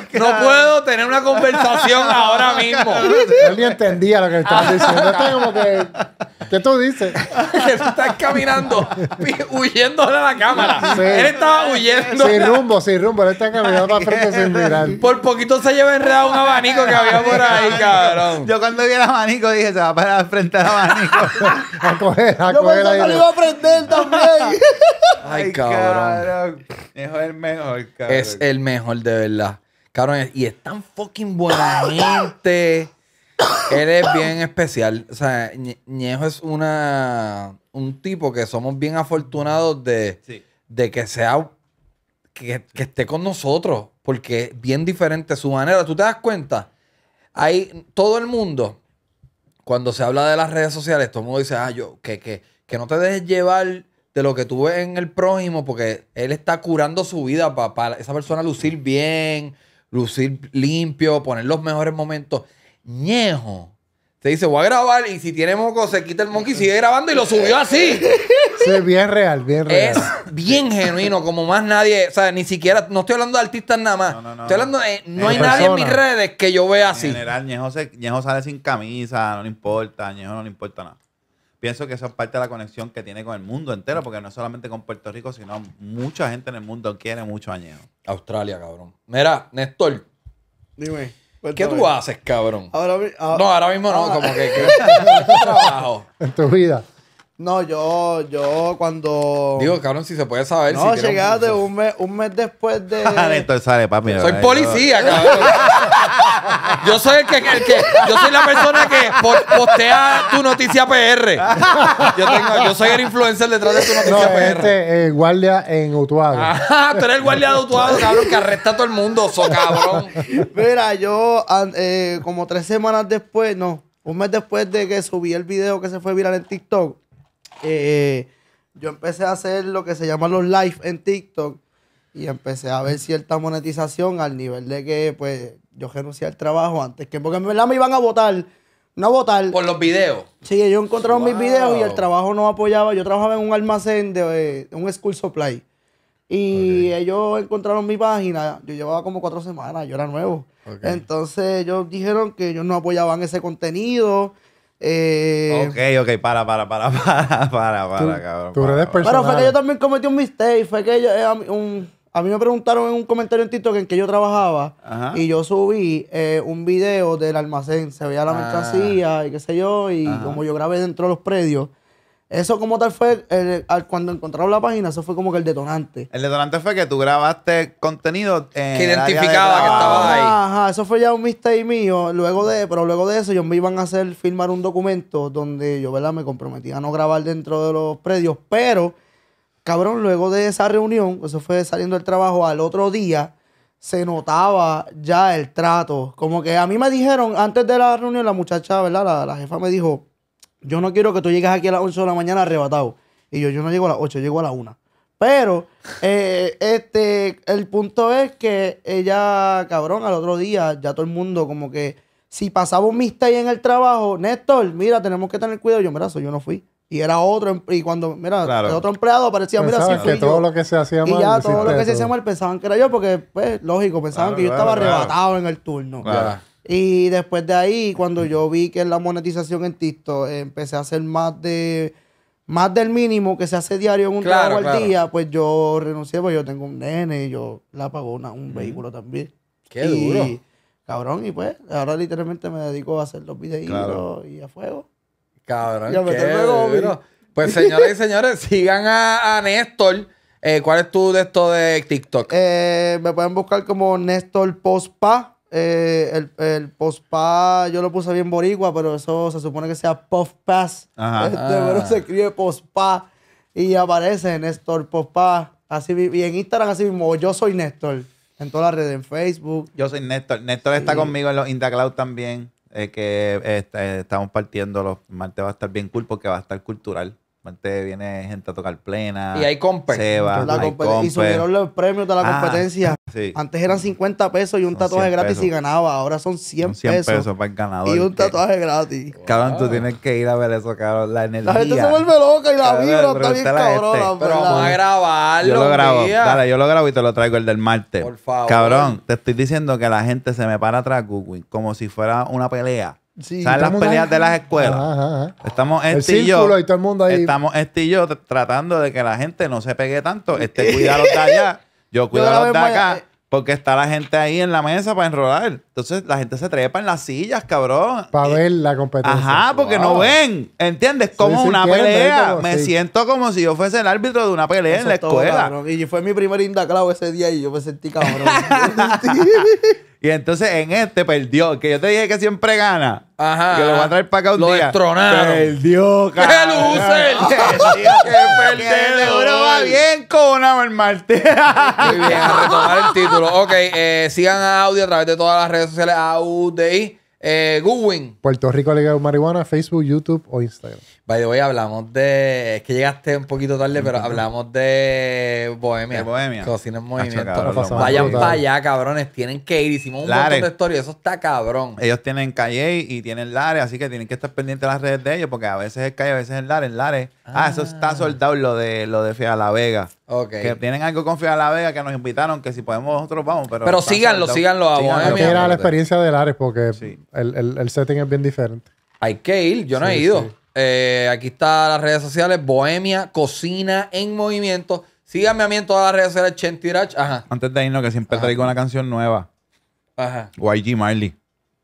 No puedo tener una conversación ahora mismo. Él ni entendía lo que estaba diciendo. ¿Qué tú dices? que está caminando, huyendo de la cámara. Él estaba huyendo. Sin rumbo, sin rumbo. Él está caminando para frente sin mirar. Por poquito se lleva enredado un abanico que había por ahí, cabrón. Yo cuando vi el abanico dije, se va a parar frente al abanico. a coger, a Yo coger ahí. que lo iba a prender también. Ay, cabrón. Es el mejor, cabrón. Es el mejor, de verdad. Caro y es tan fucking buena gente. Él es bien especial. O sea, Ñejo es una un tipo que somos bien afortunados de, que sea que, esté con nosotros. Porque es bien diferente su manera. ¿Tú te das cuenta? Hay todo el mundo, cuando se habla de las redes sociales, todo el mundo dice, ah, yo, que, que, que no te dejes llevar de lo que tú ves en el prójimo, porque él está curando su vida para esa persona lucir bien lucir limpio, poner los mejores momentos. Ñejo. Te dice, voy a grabar y si tiene moco se quita el monkey y sigue grabando y lo subió así. Sí, bien real, bien real. Es bien genuino, como más nadie, o sea, ni siquiera, no estoy hablando de artistas nada más. No, Estoy hablando de, no hay nadie en mis redes que yo vea así. En general, Ñejo sale sin camisa, no le importa, Ñejo no le importa nada pienso que eso es parte de la conexión que tiene con el mundo entero, porque no solamente con Puerto Rico, sino mucha gente en el mundo quiere mucho añejo. Australia, cabrón. Mira, Néstor. Dime. ¿Qué tú haces, cabrón? Ah, no, ahora mismo no, como que, que trabajo. En tu vida. No, yo, yo cuando. Digo, cabrón, si se puede saber. No, llegaste un... mes, un mes después de. Ah, entonces sale, papi. Soy policía, cabrón. yo soy el que, el que, Yo soy la persona que postea tu noticia PR. Yo, tengo, yo soy el influencer detrás de tu noticia no, PR. Este, eh, guardia en Utuado. Ah, tú eres el guardia de Utuado, cabrón, que arresta a todo el mundo, so cabrón. Mira, yo eh, como tres semanas después, no, un mes después de que subí el video que se fue viral en TikTok eh, yo empecé a hacer lo que se llama los live en TikTok y empecé a ver cierta monetización al nivel de que pues yo renuncié al trabajo antes que porque en verdad me iban a votar no votar por los videos sí ellos encontraron mis videos y el trabajo no apoyaba yo trabajaba en un almacén de eh, un school supply y ellos encontraron mi página yo llevaba como cuatro semanas yo era nuevo entonces ellos dijeron que ellos no apoyaban ese contenido eh, ok, ok, para, para, para, para, para, para, cabrón. Pero fue que yo también cometí un mistake. Fue que eh, a mí me preguntaron en un comentario en TikTok en que yo trabajaba y yo subí eh, un video del almacén. Se veía la ah. mercancía y qué sé yo. Y como yo grabé dentro de los predios, eso como tal fue, cuando encontraron la página, eso fue como que el detonante. El detonante fue que tú grabaste contenido que identificaba que estaba ahí. Ajá, eso fue ya un mistake mío. Luego de, pero luego de eso ellos me iban a hacer filmar un documento donde yo, ¿verdad? Me comprometía a no grabar dentro de los predios. Pero, cabrón, luego de esa reunión, eso fue saliendo del trabajo al otro día, se notaba ya el trato. Como que a mí me dijeron, antes de la reunión, la muchacha, ¿verdad? la jefa me dijo yo no quiero que tú llegues aquí a las 11 de la mañana arrebatado. Y yo, yo no llego a las 8, llego a las 1. Pero, eh, este, el punto es que ella, cabrón, al otro día, ya todo el mundo como que, si pasaba un ahí en el trabajo, Néstor, mira, tenemos que tener cuidado. Yo, mira, eso yo no fui. Y era otro, em, y cuando, mira, otro empleado aparecía, pues mira, sí fui todo lo que se hacía mal. Y ya todo lo que se hacía mal pensaban que era yo, porque, pues, lógico, pensaban que yo estaba arrebatado en el turno. Y después de ahí, cuando yo vi que la monetización en TikTok eh, empecé a hacer más de más del mínimo que se hace diario en un trabajo al día, pues yo renuncié, porque yo tengo un nene, yo la pago un vehículo también. Qué duro. Cabrón, y pues ahora literalmente me dedico a hacer los videos y a fuego. Cabrón, qué Pues señoras y señores, sigan a, Néstor. Eh, ¿Cuál es tu de esto de TikTok? Eh, me pueden buscar como Néstor Postpa. Eh, el, el yo lo puse bien boricua, pero eso se supone que sea puff pass. Ajá. Este, ah. se escribe post y aparece Néstor pospa Así, y en Instagram así mismo, yo soy Néstor. En todas las redes, en Facebook. Yo soy Néstor. Néstor está conmigo en los Indacloud también. Eh, que este, estamos partiendo los martes va a estar bien cool porque va a estar cultural viene gente a tocar plena. Y hay competencia. y subieron los premios de la ah, competencia. Antes eran 50 pesos y un tatuaje gratis y ganaba. Ahora son 100, pesos. para el ganador. Y un tatuaje gratis. Cabrón, tú tienes que ir a ver eso, cabrón. La energía. La gente se vuelve loca y la vibra está bien cabrona. Este. Pero vamos a grabarlo. Yo lo grabo. Dale, yo lo grabo y te lo traigo el del martes. Por favor. Cabrón, te estoy diciendo que la gente se me para atrás, Google, como si fuera una pelea Sí, las peleas de las escuelas. Estamos este yo. Estamos este y yo tratando de que la gente no se pegue tanto. Este cuida los de allá, yo cuido los de acá. Eh. Porque está la gente ahí en la mesa para enrolar. Entonces la gente se trepa en las sillas, cabrón. Para ver la competencia. Ajá, porque no ven. ¿Entiendes? Como una pelea. me siento como si yo fuese el árbitro de una pelea en la escuela. y fue mi primer indaclado ese día y yo me sentí cabrón. Y entonces en este perdió. Que yo te dije que siempre gana. Ajá. Que lo va a traer para acá un lo día. Destronaron. Perdió, cabrón. ¡Qué luce! ¡Qué perdedor! va bien con una Marte. Muy bien, a retomar el título. Ok, eh, sigan a Audi a través de todas las redes sociales. Audi. Eh, Goodwin. Puerto Rico Legal Marihuana, Facebook, YouTube o Instagram. Hoy hablamos de. Es que llegaste un poquito tarde, pero hablamos de Bohemia. De Bohemia. Cocina en movimiento. Vayan para allá, cabrones. Tienen que ir. Hicimos un montón de historias. Eso está cabrón. Ellos tienen Calle y tienen Lare, así que tienen que estar pendientes de las redes de ellos, porque a veces es Calle, a veces es Lares. Lares. Ah. ah, eso está soldado lo de lo de Fialavega. La Vega. Que tienen algo con a La Vega que nos invitaron, que si podemos nosotros vamos. Pero, pero síganlo, síganlo a Bohemia. Mira la experiencia de Lares porque el, setting es bien diferente. Hay que ir. Yo no he ido. Eh, aquí está las redes sociales. Bohemia Cocina en Movimiento. Síganme a mí en todas las redes sociales. Chentirach. Ajá. Antes de irnos, que siempre traigo una canción nueva. Ajá. YG Marley.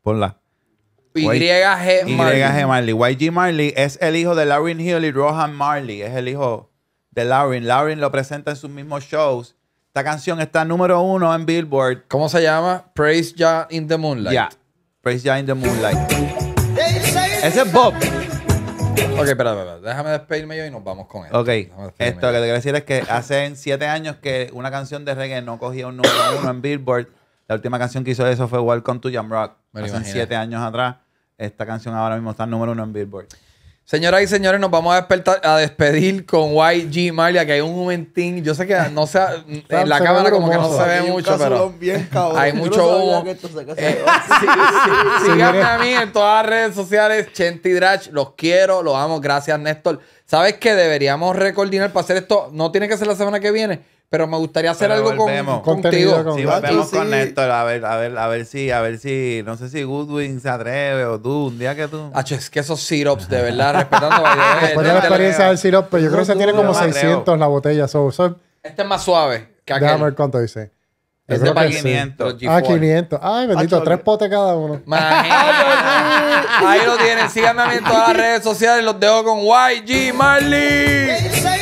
Ponla. YG Marley. YG Marley. YG Marley es el hijo de Lauren Hill y Rohan Marley. Es el hijo de Lauren. Lauren lo presenta en sus mismos shows. Esta canción está número uno en Billboard. ¿Cómo se llama? Praise Ya in the Moonlight. Ya, Praise Ya in the Moonlight. Ese es Bob. Ok, espera, Déjame despedirme yo y nos vamos con esto. Ok. Esto que te quiero decir es que hace siete años que una canción de reggae no cogía un número uno en Billboard. La última canción que hizo eso fue Welcome to Jam Rock. Hace siete años atrás. Esta canción ahora mismo está número uno en Billboard. Señoras y señores, nos vamos a, despertar, a despedir con YG Malia, que hay un momentín. Yo sé que no sea, en la cámara como que no se ve mucho, pero hay mucho humo. Eh, síganme a mí en todas las redes sociales, Chenti Drach, los quiero, los amo, gracias Néstor. ¿Sabes qué? Deberíamos recoordinar para hacer esto, no tiene que ser la semana que viene, pero me gustaría hacer algo contigo. Si sí, volvemos ah, con esto, A ver, a ver, a ver si, a ver si, no sé si Goodwin se atreve o tú, un día que tú. Ah, es que esos syrups, de verdad, respetando. la experiencia del syrup pero yo creo que se tiene como 600 la botella. este es más suave que aquel. Déjame ver cuánto dice. Este este para 500. Ah, 500. Ay, bendito, tres potes cada uno. Ahí lo tienen. Síganme a en todas las redes sociales. Los dejo con YG Marley.